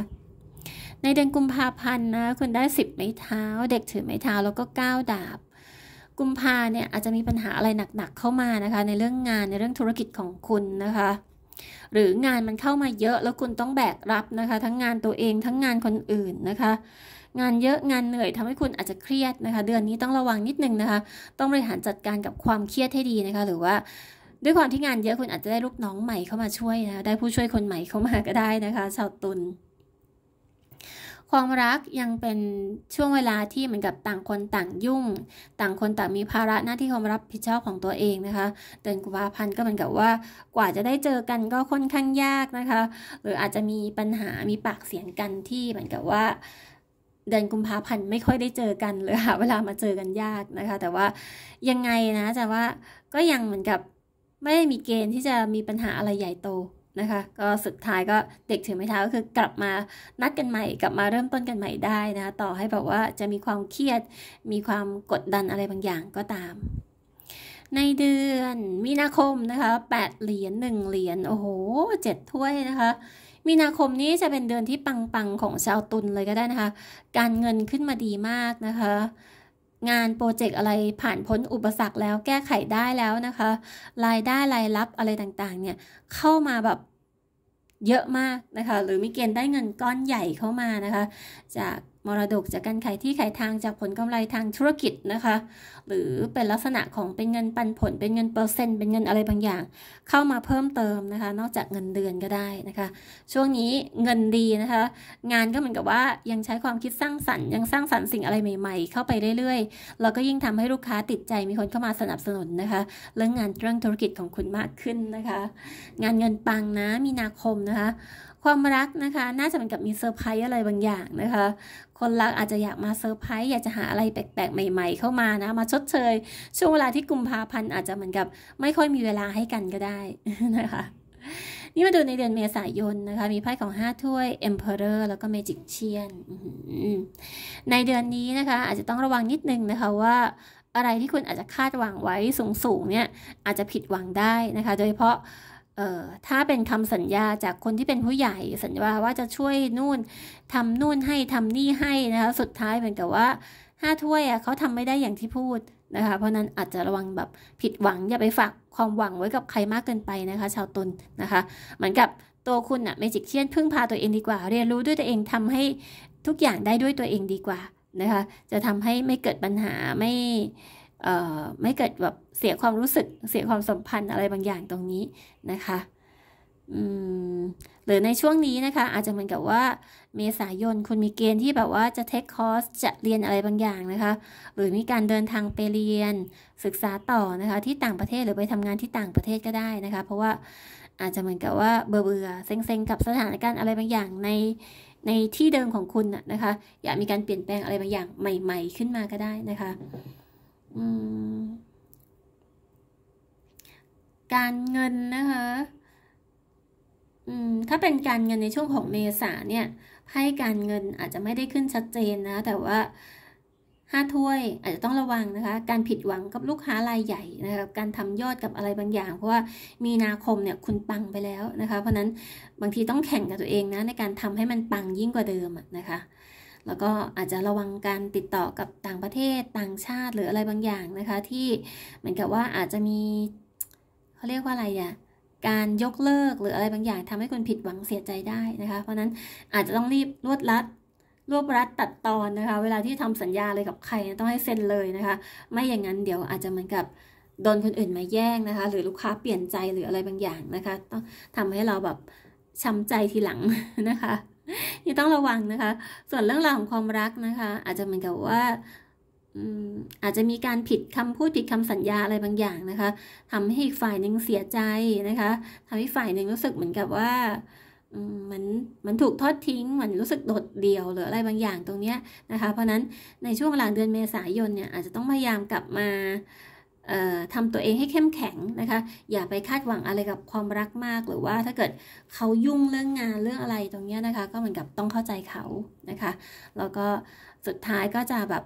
Speaker 1: ในเดือนกุมภาพันธ์นะคุณได้10ไม้เท้าเด็กถือไม้เท้าแล้วก็9 ดาบกุมภาเนี่ยอาจจะมีปัญหาอะไรหนักๆเข้ามานะคะในเรื่องงานในเรื่องธุรกิจของคุณนะคะ หรืองานมันเข้ามาเยอะแล้วคุณต้องแบกรับนะคะทั้งงานตัวเองทั้งงานคนอื่นนะคะ งานเยอะงานเหนื่อยทำให้คุณอาจจะเครียดนะคะ เดือนนี้ต้องระวังนิดนึงนะคะ ต้องบริหารจัดการกับความเครียดให้ดีนะคะหรือว่าด้วยความที่งานเยอะคุณอาจจะได้ลูกน้องใหม่เข้ามาช่วยนะได้ผู้ช่วยคนใหม่เข้ามาก็ได้นะคะชาวตุลความรักยังเป็นช่วงเวลาที่เหมือนกับต่างคนต่างยุ่ง ต่างคนต่างมีภาระหน้าที่ความรับผิดชอบของตัวเองนะคะเดือนกุมภาพันธ์ก็เหมือนกับว่ากว่าจะได้เจอกันก็ค่อนข้างยากนะคะหรืออาจจะมีปัญหามีปากเสียงกันที่เหมือนกับว่า เดือนกุมภาพันธ์ไม่ค่อยได้เจอกันเลยค่ะเวลามาเจอกันยากนะคะแต่ว่ายังไงนะแต่ว่าก็ยังเหมือนกับไม่ได้มีเกณฑ์ที่จะมีปัญหาอะไรใหญ่โตนะคะก็สุดท้ายก็เด็กถือไม้เท้าก็คือกลับมานัดกันใหม่กลับมาเริ่มต้นกันใหม่ได้นะ ต่อให้แบบว่าจะมีความเครียดมีความกดดันอะไรบางอย่างก็ตาม ในเดือนมีนาคมนะคะ8เหรียญ1เหรียญโอ้โห7ถ้วยนะคะ มีนาคมนี้จะเป็นเดือนที่ปังๆของชาวตุลเลยก็ได้นะคะ การเงินขึ้นมาดีมากนะคะงานโปรเจกต์อะไรผ่านพ้นอุปสรรคแล้วแก้ไขได้แล้วนะคะรายได้รายรับอะไรต่างๆเนี่ยเข้ามาแบบเยอะมากนะคะ หรือมีเกณฑ์ได้เงินก้อนใหญ่เข้ามานะคะ จากมรดกจากการขายที่ขายทางจากผลกำไรทางธุรกิจนะคะ หรือเป็นลักษณะของเป็นเงินปันผล เป็นเงินเปอร์เซ็นต์ เป็นเงินอะไรบางอย่าง เข้ามาเพิ่มเติมนะคะ นอกจากเงินเดือนก็ได้นะคะ ช่วงนี้เงินดีนะคะ งานก็เหมือนกับว่ายังใช้ความคิดสร้างสรรค์ยังสร้างสรรค์สิ่งอะไรใหม่ๆ เข้าไปเรื่อยๆ แล้วก็ยิ่งทำให้ลูกค้าติดใจมีคนเข้ามาสนับสนุนนะคะ เรื่องงานเรื่องธุรกิจของคุณมากขึ้นนะคะ งานเงินปังนะมีนาคมนะคะ ความรักนะคะ น่าจะเหมือนกับมีเซอร์ไพรส์อะไรบางอย่างนะคะคนรักอาจจะอยากมาเซอร์ไพรส์ อยากจะหาอะไรแปลกๆ ใหม่ ๆ เข้ามานะ มาชดเชย ช่วงเวลาที่กุมภาพันธ์ อาจจะเหมือนกับไม่ค่อยมีเวลาให้กันก็ได้นะคะ นี่มาดูในเดือนเมษายนนะคะ มีไพ่ของ 5ถ้วย Emperor แล้วก็ Magician ในเดือนนี้นะคะ อาจจะต้องระวังนิดนึงนะคะ ว่าอะไรที่คุณอาจจะคาดหวังไว้สูงๆเนี่ยอาจจะผิดหวังได้นะคะ โดยเฉพาะเออถ้าเป็นคำสัญญาจากคนที่เป็นผู้ใหญ่ สัญญาว่าจะช่วยนู่นทำนู่นให้ทำนี่ให้นะคะสุดท้ายเหมือนกับว่าห้าถ้วยอ่ะเขาทำไม่ได้อย่างที่พูดนะคะเพราะนั้นอาจจะระวังแบบผิดหวังอย่าไปฝากความหวังไว้กับใครมากเกินไปนะคะ ชาวตุลนนะคะ เหมือนกับตัวคุณอะเมจิกเชียนพึ่งพาตัวเองดีกว่า เรียนรู้ด้วยตัวเองทำให้ทุกอย่างได้ด้วยตัวเองดีกว่านะคะ จะทำให้ไม่เกิดปัญหาไม่ไม่เกิดแบบเสียความรู้สึกเสียความสัมพันธ์อะไรบางอย่างตรงนี้นะคะหรือในช่วงนี้นะคะ อาจจะเหมือนกับว่า เมษายนคุณมีเกณฑ์ที่แบบว่าจะเทคคอร์สจะเรียนอะไรบางอย่างนะคะ หรือมีการเดินทางไปเรียนศึกษาต่อนะคะที่ต่างประเทศหรือไปทำงานที่ต่างประเทศก็ได้นะคะ เพราะว่าอาจจะเหมือนกับว่าเบื่อเซ็งเซ็งๆกับสถานการณ์อะไรบางอย่างในในที่เดิมของคุณนะคะ อยากมีการเปลี่ยนแปลงอะไรบางอย่างใหม่ ๆขึ้นมาก็ได้นะคะการเงินนะคะถ้าเป็นการเงินในช่วงของเมษาเนี่ย ไพ่การเงินอาจจะไม่ได้ขึ้นชัดเจนนะ แต่ว่าห้าถ้วย อาจจะต้องระวังนะคะ การผิดหวังกับลูกค้ารายใหญ่นะครับการทำยอดกับอะไรบางอย่าง เพราะว่ามีนาคมเนี่ย คุณปังไปแล้วนะคะ เพราะนั้นบางทีต้องแข่งกับตัวเองนะ ในการทำให้มันปังยิ่งกว่าเดิมนะคะแล้วก็อาจจะระวังการติดต่อกับต่างประเทศต่างชาติหรืออะไรบางอย่างนะคะ ที่เหมือนกับว่าอาจจะมีเขาเรียกว่าอะไรอะการยกเลิกหรืออะไรบางอย่าง ทำให้คนผิดหวังเสียใจได้นะคะ เพราะนั้นอาจจะต้องรีบรวดรัด รวบรัดตัดตอนนะคะ เวลาที่ทำสัญญาอะไรกับใครต้องให้เซ็นเลยนะคะไม่อย่างนั้นเดี๋ยวอาจจะเหมือนกับโดนคนอื่นมาแย่งนะคะ หรือลูกค้าเปลี่ยนใจหรืออะไรบางอย่างนะคะ ต้องทำให้เราแบบช้ำใจทีหลังนะคะที่ต้องระวังนะคะ ส่วนเรื่องราวของความรักนะคะ อาจจะเหมือนกับว่าอาจจะมีการผิดคำพูดผิดคำสัญญาอะไรบางอย่างนะคะ ทำให้อีกฝ่ายหนึ่งเสียใจนะคะ ทำให้ฝ่ายหนึ่งรู้สึกเหมือนกับว่ามันมันถูกทอดทิ้งมันรู้สึกโดดเดี่ยวหรืออะไรบางอย่างตรงเนี้ยนะคะ เพราะนั้นในช่วงหลังเดือนเมษายนเนี่ยอาจจะต้องพยายามกลับมาทำตัวเองให้เข้มแข็งนะคะ อย่าไปคาดหวังอะไรกับความรักมาก หรือว่าถ้าเกิดเขายุ่งเรื่องงานเรื่องอะไรตรงนี้นะคะ ก็เหมือนกับต้องเข้าใจเขา นะคะ แล้วก็สุดท้ายก็จะแบบ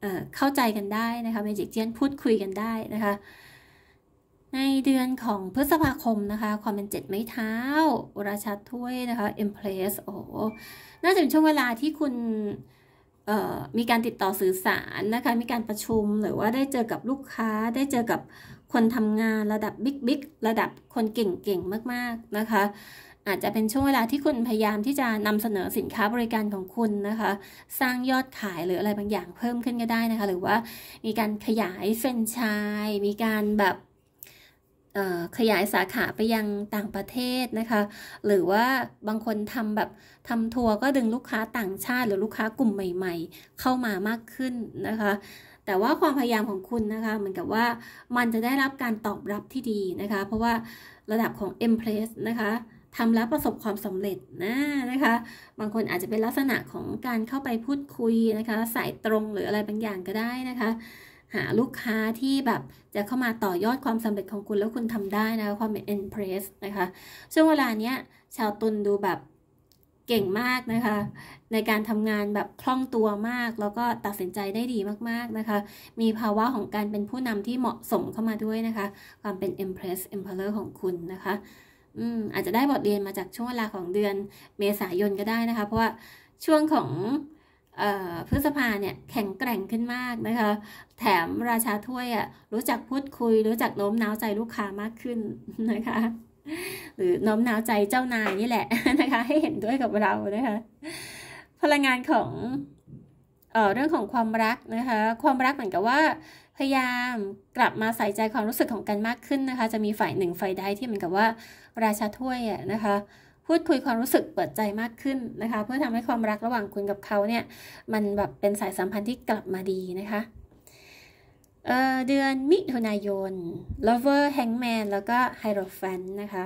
Speaker 1: เเข้าใจกันได้นะคะ เมจิกเจียนพูดคุยกันได้นะคะ ในเดือนของพฤษภาคมนะคะความเป็นเจ็ดไม้เท้า ราชาถ้วยนะคะ e m place โอ้ น่าจะเป็นช่วงเวลาที่คุณมีการติดต่อสื่อสารนะคะ มีการประชุมหรือว่าได้เจอกับลูกค้า ได้เจอกับคนทำงานระดับบิ๊กบิ๊กระดับคนเก่ง ๆ มากๆนะคะ อาจจะเป็นช่วงเวลาที่คุณพยายามที่จะนำเสนอสินค้าบริการของคุณนะคะ สร้างยอดขายหรืออะไรบางอย่างเพิ่มขึ้นก็ได้นะคะ หรือว่ามีการขยายเฟรนชชายมีการแบบขยายสาขาไปยังต่างประเทศนะคะ หรือว่าบางคนทำแบบทำทัวร์ก็ดึงลูกค้าต่างชาติหรือลูกค้ากลุ่มใหม่ๆ เข้ามามากขึ้นนะคะ แต่ว่าความพยายามของคุณนะคะเหมือนกับว่า มันจะได้รับการตอบรับที่ดีนะคะ เพราะว่าระดับของ e m p r e s s นะคะทำแล้วประสบความสำเร็จนะนะคะ บางคนอาจจะเป็นลักษณะของการเข้าไปพูดคุยนะคะสายตรงหรืออะไรบางอย่างก็ได้นะคะหาลูกค้าที่แบบจะเข้ามาต่อยอดความสำเร็จของคุณแล้วคุณทำได้นะความเป็นเอ็นเพรสนะคะช่วงเวลานี้ชาวตุลดูแบบเก่งมากนะคะ ในการทำงานแบบคล่องตัวมาก แล้วก็ตัดสินใจได้ดีมากๆนะคะ มีภาวะของการเป็นผู้นำที่เหมาะสมเข้ามาด้วยนะคะ ความเป็น empress emperor ของคุณนะคะอืมอาจจะได้บทเรียนมาจากช่วงเวลาของเดือนเมษายนก็ได้นะคะ เพราะว่าช่วงของพฤษภาเนี่ยแข็งแกร่งขึ้นมากนะคะ แถมราชาถ้วยอ่ะรู้จักพูดคุยรู้จักโน้มน้าวใจลูกค้ามากขึ้นนะคะ หรือน้อมน้าวใจเจ้านายนี่แหละนะคะ ให้เห็นด้วยกับเรานะคะพลังงานของเออเรื่องของความรักนะคะ ความรักเหมือนกับว่าพยายามกลับมาใส่ใจความรู้สึกของกันมากขึ้นนะคะ จะมีฝ่ายหนึ่งฝ่ายใดที่เหมือนกับว่าราชาถ้วยอ่ะนะคะพูดคุยความรู้สึกเปิดใจมากขึ้นนะคะ เพื่อทำให้ความรักระหว่างคุณกับเขาเนี่ย มันแบบเป็นสายสัมพันธ์ที่กลับมาดีนะคะเเดือนมิถุนายน Lover Hangman แล้วก็ Hierophant นะคะ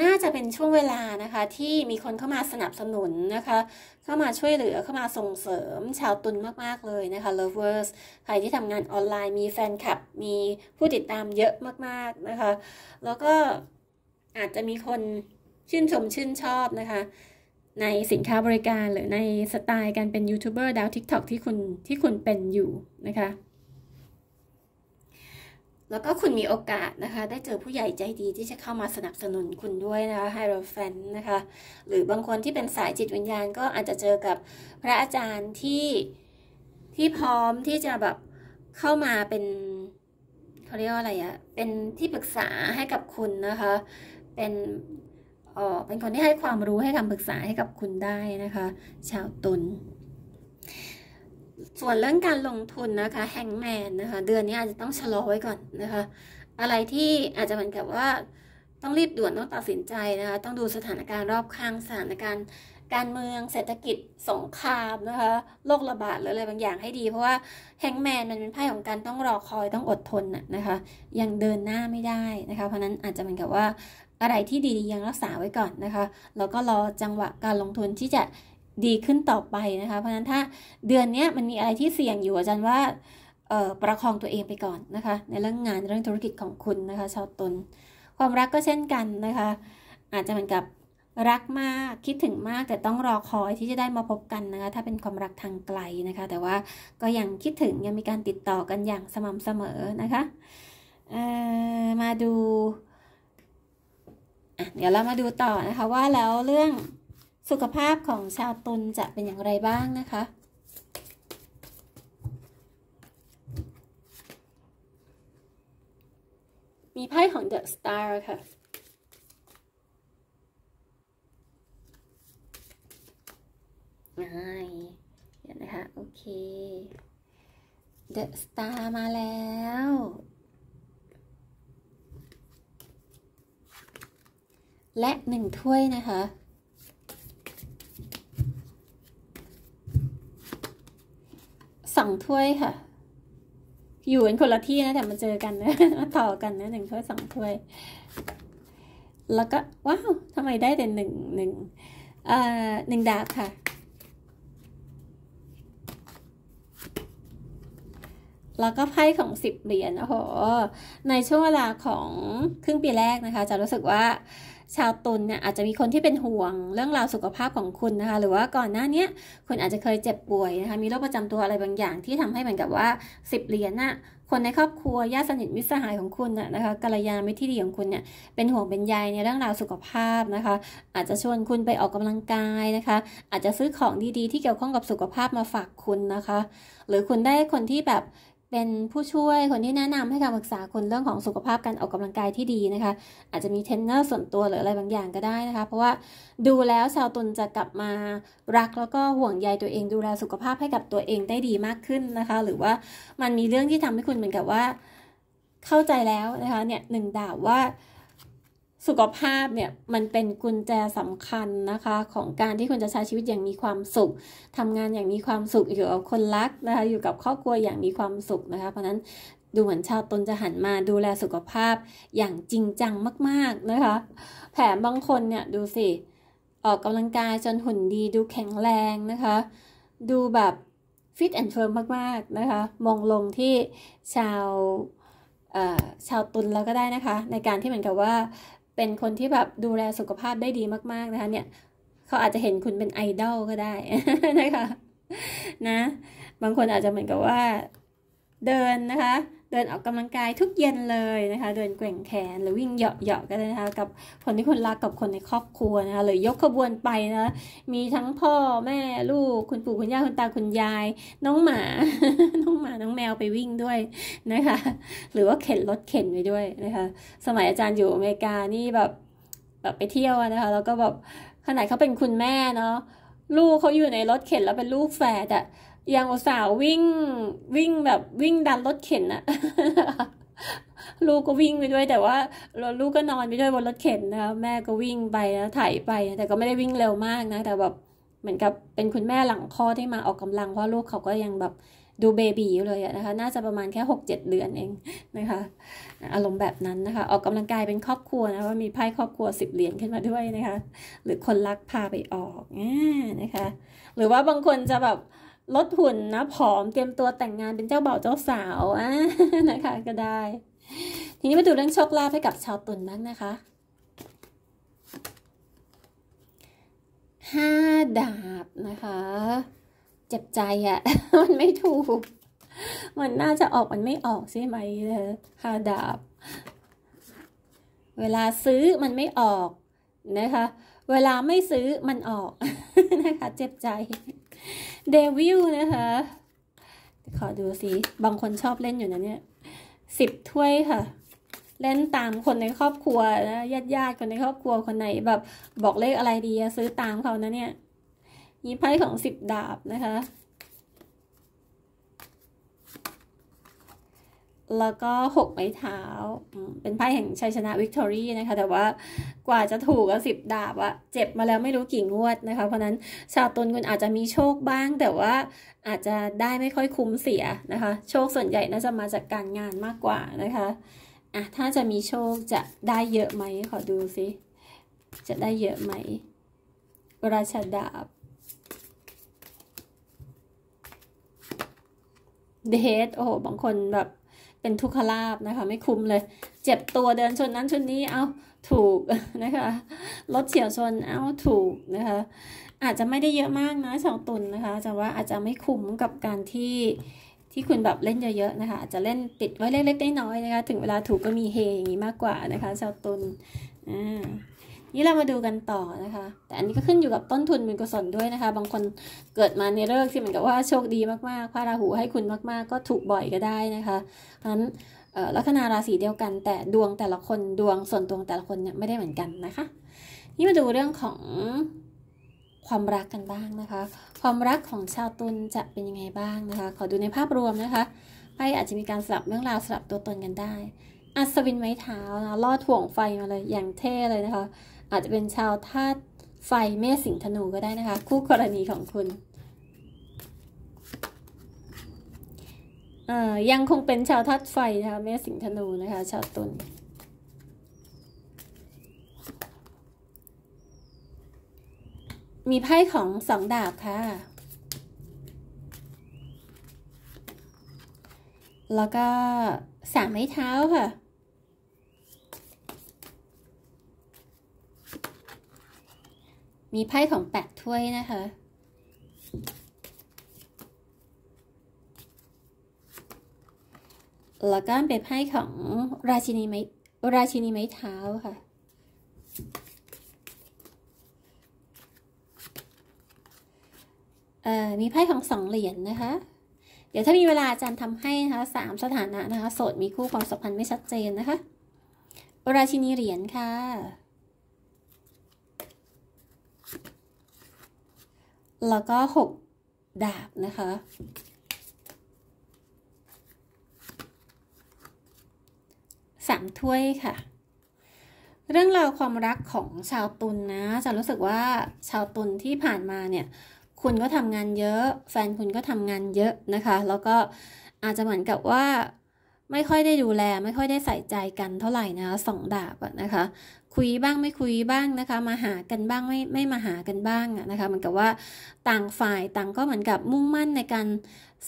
Speaker 1: น่าจะเป็นช่วงเวลานะคะที่มีคนเข้ามาสนับสนุนนะคะ เข้ามาช่วยเหลือเข้ามาส่งเสริมชาวตุนมากๆเลยนะคะ lovers ใครที่ทำงานออนไลน์ มีแฟนคลับ มีผู้ติดตามเยอะมากๆนะคะ แล้วก็อาจจะมีคนชื่นชมชื่นชอบนะคะ ในสินค้าบริการหรือในสไตล์การเป็นยูทูบเบอร์ดาวทิกตอกที่คุณที่คุณเป็นอยู่นะคะแล้วก็คุณมีโอกาสนะคะ ได้เจอผู้ใหญ่ใจดีที่จะเข้ามาสนับสนุนคุณด้วยนะคะไฮโรแฟนนะคะ หรือบางคนที่เป็นสายจิตวิญญาณ ก็อาจจะเจอกับพระอาจารย์ที่ที่พร้อมที่จะแบบเข้ามาเป็นเขาเรียกว่าอะไรอะเป็นที่ปรึกษาให้กับคุณนะคะ เป็นเออเป็นคนที่ให้ความรู้ให้คำปรึกษาให้กับคุณได้นะคะ ชาวตุลส่วนเรื่องการลงทุนนะคะแฮงแมนนะคะเดือนนี้อาจจะต้องชะลอไว้ก่อนนะคะ อะไรที่อาจจะเหมือนกับว่าต้องรีบด่วนต้องตัดสินใจนะคะต้องดูสถานการณ์รอบข้างสถานการณ์การเมืองเศรษฐกิจสงครามนะคะโรคระบาดหรืออะไรบางอย่างให้ดี เพราะว่าแฮงแมนมันเป็นไพ่ของการต้องรอคอยต้องอดทนนะคะยังเดินหน้าไม่ได้นะคะเพราะนั้นอาจจะเหมือนกับว่าอะไรที่ดีๆ ยังรักษาไว้ก่อนนะคะแล้วก็รอจังหวะการลงทุนที่จะดีขึ้นต่อไปนะคะ เพราะฉะนั้นถ้าเดือนนี้มันมีอะไรที่เสี่ยงอยู่อาจารย์ว่าประคองตัวเองไปก่อนนะคะในเรื่องงานเรื่องธุรกิจของคุณนะคะชาวตน ความรักก็เช่นกันนะคะ อาจจะเหมือนกับรักมากคิดถึงมากแต่ต้องรอคอยที่จะได้มาพบกันนะคะถ้าเป็นความรักทางไกลนะคะแต่ว่าก็ยังคิดถึงยังมีการติดต่อกันอย่างสม่ำเสมอนะคะมาดูเดี๋ยวเรามาดูต่อนะคะว่าแล้วเรื่องสุขภาพของชาวตุลจะเป็นอย่างไรบ้างนะคะ มีไพ่ของ The Star ค่ะเดี๋ยวนะคะ โอเค The Star มาแล้ว และหนึ่งถ้วยนะคะสองถ้วยค่ะ อยู่เป็นคนละที่นะ แต่มาเจอกันนะ ต่อกันนะหนึ่งถ้วยสองถ้วย แล้วก็ ว้าวทำไมได้แต่หนึ่งหนึ่งเอ่อหนึ่งดาบค่ะ แล้วก็ไพ่ของสิบเหรียญโอ้โห ในช่วงเวลาของครึ่งปีแรกนะคะ จะรู้สึกว่าชาวตุลเนี่ยอาจจะมีคนที่เป็นห่วงเรื่องราวสุขภาพของคุณนะคะ หรือว่าก่อนหน้านี้คุณอาจจะเคยเจ็บป่วยนะคะ มีโรคประจำตัวอะไรบางอย่างที่ทำให้เหมือนกับว่าสิบเหรียญน่ะคนในครอบครัวญาติสนิทมิตรสหายของคุณนะคะกัลยาณมิตรที่ดีของคุณเนี่ยเป็นห่วงเป็นใยในเรื่องราวสุขภาพนะคะ อาจจะชวนคุณไปออกกำลังกายนะคะ อาจจะซื้อของดีๆ ที่เกี่ยวข้องกับสุขภาพมาฝากคุณนะคะ หรือคุณได้คนที่แบบเป็นผู้ช่วยคนที่แนะนำให้คำปรึกษาคนเรื่องของสุขภาพการออกกำลังกายที่ดีนะคะ อาจจะมีเทรนเนอร์ส่วนตัวหรืออะไรบางอย่างก็ได้นะคะเพราะว่าดูแล้วชาวตุลจะกลับมารักแล้วก็ห่วงใยตัวเอง ดูแลสุขภาพให้กับตัวเองได้ดีมากขึ้นนะคะ หรือว่ามันมีเรื่องที่ทำให้คุณเหมือนกับว่า เข้าใจแล้วนะคะเนี่ยหนึ่งดาวว่าสุขภาพเนี่ยมันเป็นกุญแจสำคัญนะคะ ของการที่คุณจะใช้ชีวิตอย่างมีความสุข ทำงานอย่างมีความสุขอยู่กับคนรักนะคะอยู่กับครอบครัวอย่างมีความสุขนะคะ เพราะนั้นดูเหมือนชาวตนจะหันมาดูแลสุขภาพอย่างจริงจังมากๆนะคะแผลบางคนเนี่ยดูสิออกกำลังกายจนหุ่นดีดูแข็งแรงนะคะ ดูแบบฟิตแอนด์เฟิร์มมากๆนะคะมองลงที่ชาวชาวตุลแล้วก็ได้นะคะ ในการที่เหมือนกับว่าเป็นคนที่แบบดูแลสุขภาพได้ดีมาก ๆนะคะเนี่ย เขาอาจจะเห็นคุณเป็นไอดอลก็ได้นะคะ นะ บางคนอาจจะเหมือนกับว่า เดินนะคะเดินออกกำลังกายทุกเย็นเลยนะคะเดินแกว่งแขนหรือวิ่งเหยาะๆก็ได้นะคะกับคนที่คุณรักกับคนในครอบครัวนะคะหรือยกขบวนไปนะมีทั้งพ่อแม่ลูกคุณปู่คุณย่าคุณตาคุณยาย น้องหมาน้องหมาน้องแมวไปวิ่งด้วยนะคะหรือว่าเข็นรถเข็นไปด้วยนะคะสมัยอาจารย์อยู่อเมริกานี่แบบแบบไปเที่ยวนะคะแล้วก็แบบขนาดเขาเป็นคุณแม่เนาะลูกเขาอยู่ในรถเข็นแล้วเป็นลูกแฝดอะยังอุตส่าห์วิ่งวิ่งแบบวิ่งดันรถเข็นอะลูกก็วิ่งไปด้วย แต่ว่าลูกก็นอนไปด้วยบนรถเข็นนะคะแม่ก็วิ่งไปนะถ่ายไป แต่ก็ไม่ได้วิ่งเร็วมากนะแต่แบบเหมือนกับเป็นคุณแม่หลังคลอดที่มาออกกำลังเพราะลูกเขาก็ยังแบบดูเบบีอยู่เลยนะคะน่าจะประมาณแค่หกเจ็ดเดือนเองนะคะ อารมณ์แบบนั้นนะคะ ออกกำลังกายเป็นครอบครัวนะว่ามีไพ่ครอบครัวสิบเหรียญขึ้นมาด้วยนะคะหรือคนรักพาไปออกนะคะ หรือว่าบางคนจะแบบลดหุ่นนะผอมเตรียมตัวแต่งงานเป็นเจ้าบ่าวเจ้าสาวอะนะคะก็ได้ ทีนี้มาดูเรื่องโชคลาภให้กับชาวตุลบ้างนะคะห้าดาบนะคะ เจ็บใจอะ่ะมันไม่ถูก มันน่าจะออกมันไม่ออกใช่ไหมเลยห้าดาบเวลาซื้อมันไม่ออกนะคะ เวลาไม่ซื้อมันออกนะคะ เจ็บใจเดวิลนะคะ ขอดูสิ บางคนชอบเล่นอยู่นะเนี่ยสิบถ้วยค่ะ เล่นตามคนในครอบครัวนะญาติญาติคนในครอบครัว คนไหนแบบบอกเลขอะไรดี ซื้อตามเขานะเนี่ยยี่ไพ่ของสิบดาบนะคะแล้วก็หกไม้เท้า เป็นไพ่แห่งชัยชนะวิกตอรี่นะคะ แต่ว่ากว่าจะถูกกสิบดาบอะเจ็บมาแล้วไม่รู้กี่งวดนะคะ เพราะนั้นชาวตุลคุณอาจจะมีโชคบ้างแต่ว่าอาจจะได้ไม่ค่อยคุ้มเสียนะคะ โชคส่วนใหญ่น่าจะมาจากการงานมากกว่านะคะ อ่ะถ้าจะมีโชคจะได้เยอะไหม ขอดูสิ จะได้เยอะไหมราชดาบเดท โอ้โหบางคนแบบเป็นทุกขลาบนะคะ ไม่คุ้มเลย เจ็บตัวเดินชนนั้นชนนี้ เอาถูกนะคะรถเฉียวชนเอาถูกนะคะ อาจจะไม่ได้เยอะมากนะสองตุนนะคะแต่ว่าอาจจะไม่คุ้มกับการที่ที่คุณแบบเล่นเยอะๆนะคะอาจจะเล่นติดไว้เล็กๆ น้อยๆนะคะ ถึงเวลาถูกก็มีเฮอย่างนี้มากกว่านะคะสางตุนอ่านี่เรามาดูกันต่อนะคะ แต่อันนี้ก็ขึ้นอยู่กับต้นทุนบุญกุศลด้วยนะคะ บางคนเกิดมาในเลิกที่เหมือนกับว่าโชคดีมากๆพระราหูให้คุณมากๆ ก็ถูกบ่อยก็ได้นะคะ เพราะฉะนั้นลัคนาราศีเดียวกัน แต่ดวงแต่ละคนดวงส่วนดวงแต่ละคนเนี่ยไม่ได้เหมือนกันนะคะ นี่มาดูเรื่องของความรักกันบ้างนะคะ ความรักของชาวตุลจะเป็นยังไงบ้างนะคะ ขอดูในภาพรวมนะคะไพ่อาจจะมีการสลับเรื่องราวสลับตัวตนกันได้ อัศวินไม้เท้านะลอดถ่วงไฟมาเลย อย่างเท่เลยนะคะอาจจะเป็นชาวธาตุไฟเมษสิงธนูก็ได้นะคะ คู่กรณีของคุณยังคงเป็นชาวธาตุไฟนะคะเมษสิงธนูนะคะ ชาวตุลมีไพ่ของสองดาบค่ะ แล้วก็สามไม้เท้าค่ะมีไพ่ของแปดถ้วยนะคะ แล้วก็เป็นไพ่ของราชินีไม้ราชินีไม้เท้าค่ะมีไพ่ของสองเหรียญนนะคะ เดี๋ยวถ้ามีเวลาอาจารย์ทำให้นะคะสามสถานะนะคะโสดมีคู่ความสัมพันธ์ไม่ชัดเจนนะคะ ราชินีเหรียญค่ะแล้วก็ 6 ดาบนะคะสามถ้วยค่ะ เรื่องราวความรักของชาวตุลนนะ จะรู้สึกว่าชาวตุลที่ผ่านมาเนี่ย คุณก็ทำงานเยอะ แฟนคุณก็ทำงานเยอะนะคะ แล้วก็อาจจะเหมือนกับว่า ไม่ค่อยได้ดูแล ไม่ค่อยได้ใส่ใจกันเท่าไหร่นะสองดาบนะคะคุยบ้างไม่คุยบ้างนะคะมาหากันบ้างไม่ไม่มาหากันบ้างนะคะเหมือนกับว่าต่างฝ่ายต่างก็เหมือนกับมุ่งมั่นในการ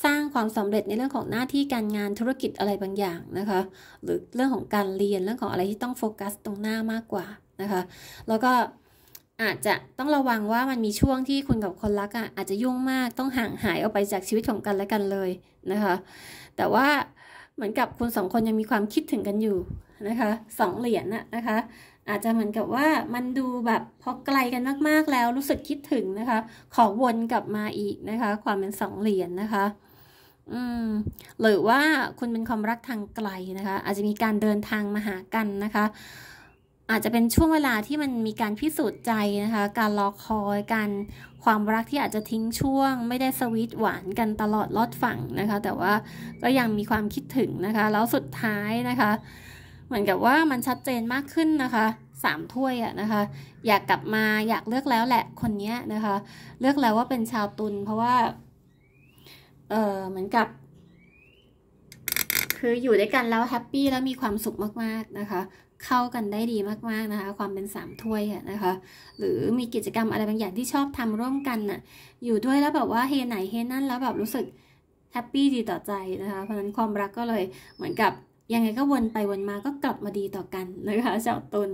Speaker 1: สร้างความสำเร็จในเรื่องของหน้าที่การงานธุรกิจอะไรบางอย่างนะคะหรือเรื่องของการเรียนเรื่องของอะไรที่ต้องโฟกัส ตรงหน้ามากกว่านะคะแล้วก็อาจจะต้องระวังว่ามันมีช่วงที่คุณกับคนรักอ่ะอาจจะยุ่งมากต้องห่างหายออกไปจากชีวิตของกันและกันเลยนะคะแต่ว่าเหมือนกับคุณสองคนยังมีความคิดถึงกันอยู่นะคะสองเหรียญน่ะนะคะอาจจะเหมือนกับว่ามันดูแบบพอไกลกันมากๆ แล้วรู้สึกคิดถึงนะคะ ขอวนกลับมาอีกนะคะ ความเป็นสองเหรียญนนะคะ อืมหรือว่าคุณเป็นความรักทางไกลนะคะอาจจะมีการเดินทางมาหากันนะคะ อาจจะเป็นช่วงเวลาที่มันมีการพิสูจน์ใจนะคะ การรอคอยกันความรักที่อาจจะทิ้งช่วง ไม่ได้สวีทหวานกันตลอดลอดฝั่งนะคะ แต่ว่าก็ยังมีความคิดถึงนะคะ แล้วสุดท้ายนะคะเหมือนกับว่ามันชัดเจนมากขึ้นนะคะ สามถ้วยอะนะคะ อยากกลับมาอยากเลือกแล้วแหละคนนี้นะคะ เลือกแล้วว่าเป็นชาวตุลเพราะว่า เออเหมือนกับ คืออยู่ด้วยกันแล้วแฮปปี้แล้วมีความสุขมากๆนะคะ เข้ากันได้ดีมากๆนะคะ ความเป็นสามถ้วยอะนะคะ หรือมีกิจกรรมอะไรบางอย่างที่ชอบทำร่วมกันน่ะอยู่ด้วยแล้วแบบว่าเฮไหนเฮนั่นแล้วแบบรู้สึกแฮปปี้ดีต่อใจนะคะเพราะนั้นความรักก็เลยเหมือนกับยังไงก็วนไปวนมาก็กลับมาดีต่อกันนะคะชาวตุล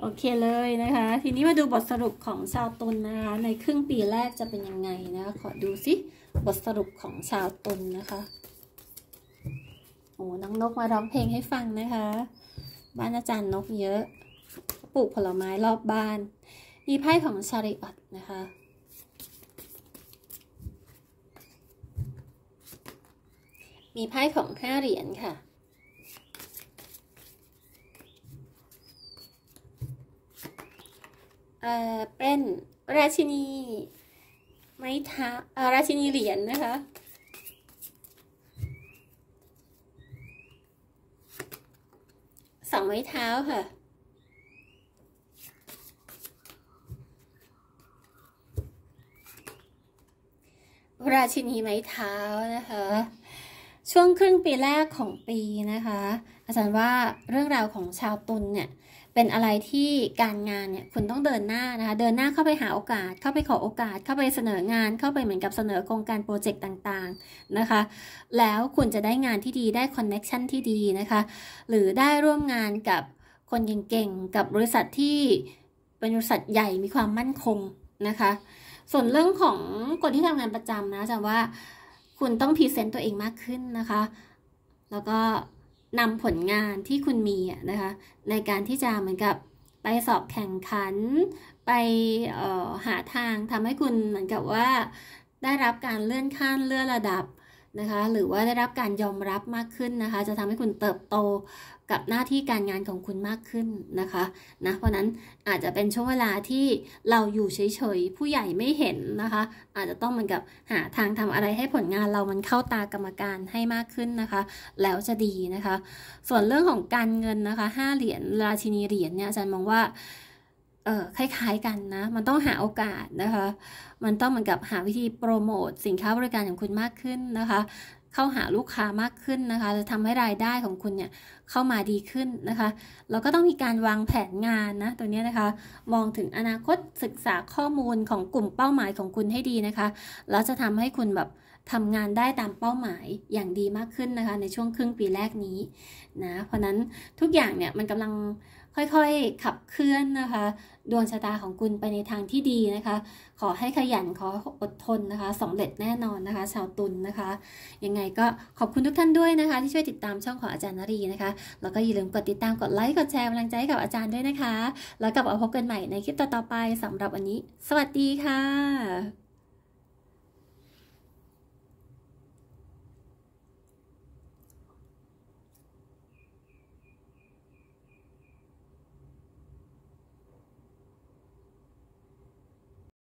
Speaker 1: โอเคเลยนะคะ ทีนี้มาดูบทสรุปของชาวตุนนะคะในครึ่งปีแรกจะเป็นยังไงนะคะขอดูสิบทสรุปของชาวตุนนะคะโอ้น้องนกมาร้องเพลงให้ฟังนะคะ บ้านอาจารย์นกเยอะ ปลูกผลไม้รอบบ้าน มีไพ่ของชาริอัตนะคะ มีไพ่ของห้าเหรียญค่ะเอ่อ เป็นราชินี ไม้เท้าราชินีเหรียญนนะคะสองไม้เท้าค่ะ ราชินีไม้เท้านะคะ ช่วงครึ่งปีแรกของปีนะคะ อาจารย์ว่าเรื่องราวของชาวตุลเนี่ยเป็นอะไรที่การงานเนี่ยคุณต้องเดินหน้านะคะเดินหน้าเข้าไปหาโอกาส เข้าไปขอโอกาสเข้าไปเสนองานเข้าไปเหมือนกับเสนอโครงการโปรเจกต์ต่าง ๆนะคะ แล้วคุณจะได้งานที่ดีได้คอนเน็ชันที่ดีนะคะ หรือได้ร่วมงานกับคนเก่ง ๆ กับบริษัทที่เป็นบริษัทใหญ่มีความมั่นคงนะคะ ส่วนเรื่องของคนที่ทำงานประจำนะจะว่าคุณต้องพรีเซนต์ตัวเองมากขึ้นนะคะ แล้วก็นำผลงานที่คุณมีนะคะในการที่จะเหมือนกับไปสอบแข่งขัน ไปหาทางทำให้คุณเหมือนกับว่าได้รับการเลื่อนขั้นเลื่อนระดับนะคะหรือว่าได้รับการยอมรับมากขึ้นนะคะ จะทำให้คุณเติบโตกับหน้าที่การงานของคุณมากขึ้นนะคะ นะ เพราะนั้นอาจจะเป็นช่วงเวลาที่เราอยู่เฉย ๆ ผู้ใหญ่ไม่เห็นนะคะ อาจจะต้องเหมือนกับหาทางทำอะไรให้ผลงานเรามันเข้าตากรรมการให้มากขึ้นนะคะ แล้วจะดีนะคะ ส่วนเรื่องของการเงินนะคะห้าเหรียญราชินีเหรียญเนี่ย อาจารย์มองว่าเออคล้ายๆกันนะ มันต้องหาโอกาสนะคะ มันต้องเหมือนกับหาวิธีโปรโมทสินค้าบริการของคุณมากขึ้นนะคะ เข้าหาลูกค้ามากขึ้นนะคะ จะทำให้รายได้ของคุณเนี่ยเข้ามาดีขึ้นนะคะแล้วก็ต้องมีการวางแผนงานนะตัวนี้นะคะ มองถึงอนาคตศึกษาข้อมูลของกลุ่มเป้าหมายของคุณให้ดีนะคะ แล้วจะทำให้คุณแบบทำงานได้ตามเป้าหมายอย่างดีมากขึ้นนะคะ ในช่วงครึ่งปีแรกนี้นะ เพราะนั้นทุกอย่างเนี่ยมันกำลังค่อยๆขับเคลื่อนนะคะ ดวงชะตาของคุณไปในทางที่ดีนะคะ ขอให้ขยันขออดทนนะคะสำเร็จแน่นอนนะคะ ชาวตุลนนะคะยังไงก็ขอบคุณทุกท่านด้วยนะคะ ที่ช่วยติดตามช่องของอาจารย์นรีนะคะแล้วก็อย่าลืมกดติดตามกดไลค์กดแชร์กำลังใจกับอาจารย์ด้วยนะคะ แล้วกลับมาพบกันใหม่ในคลิปต่อๆไปสำหรับวันนี้ สวัสดีค่ะ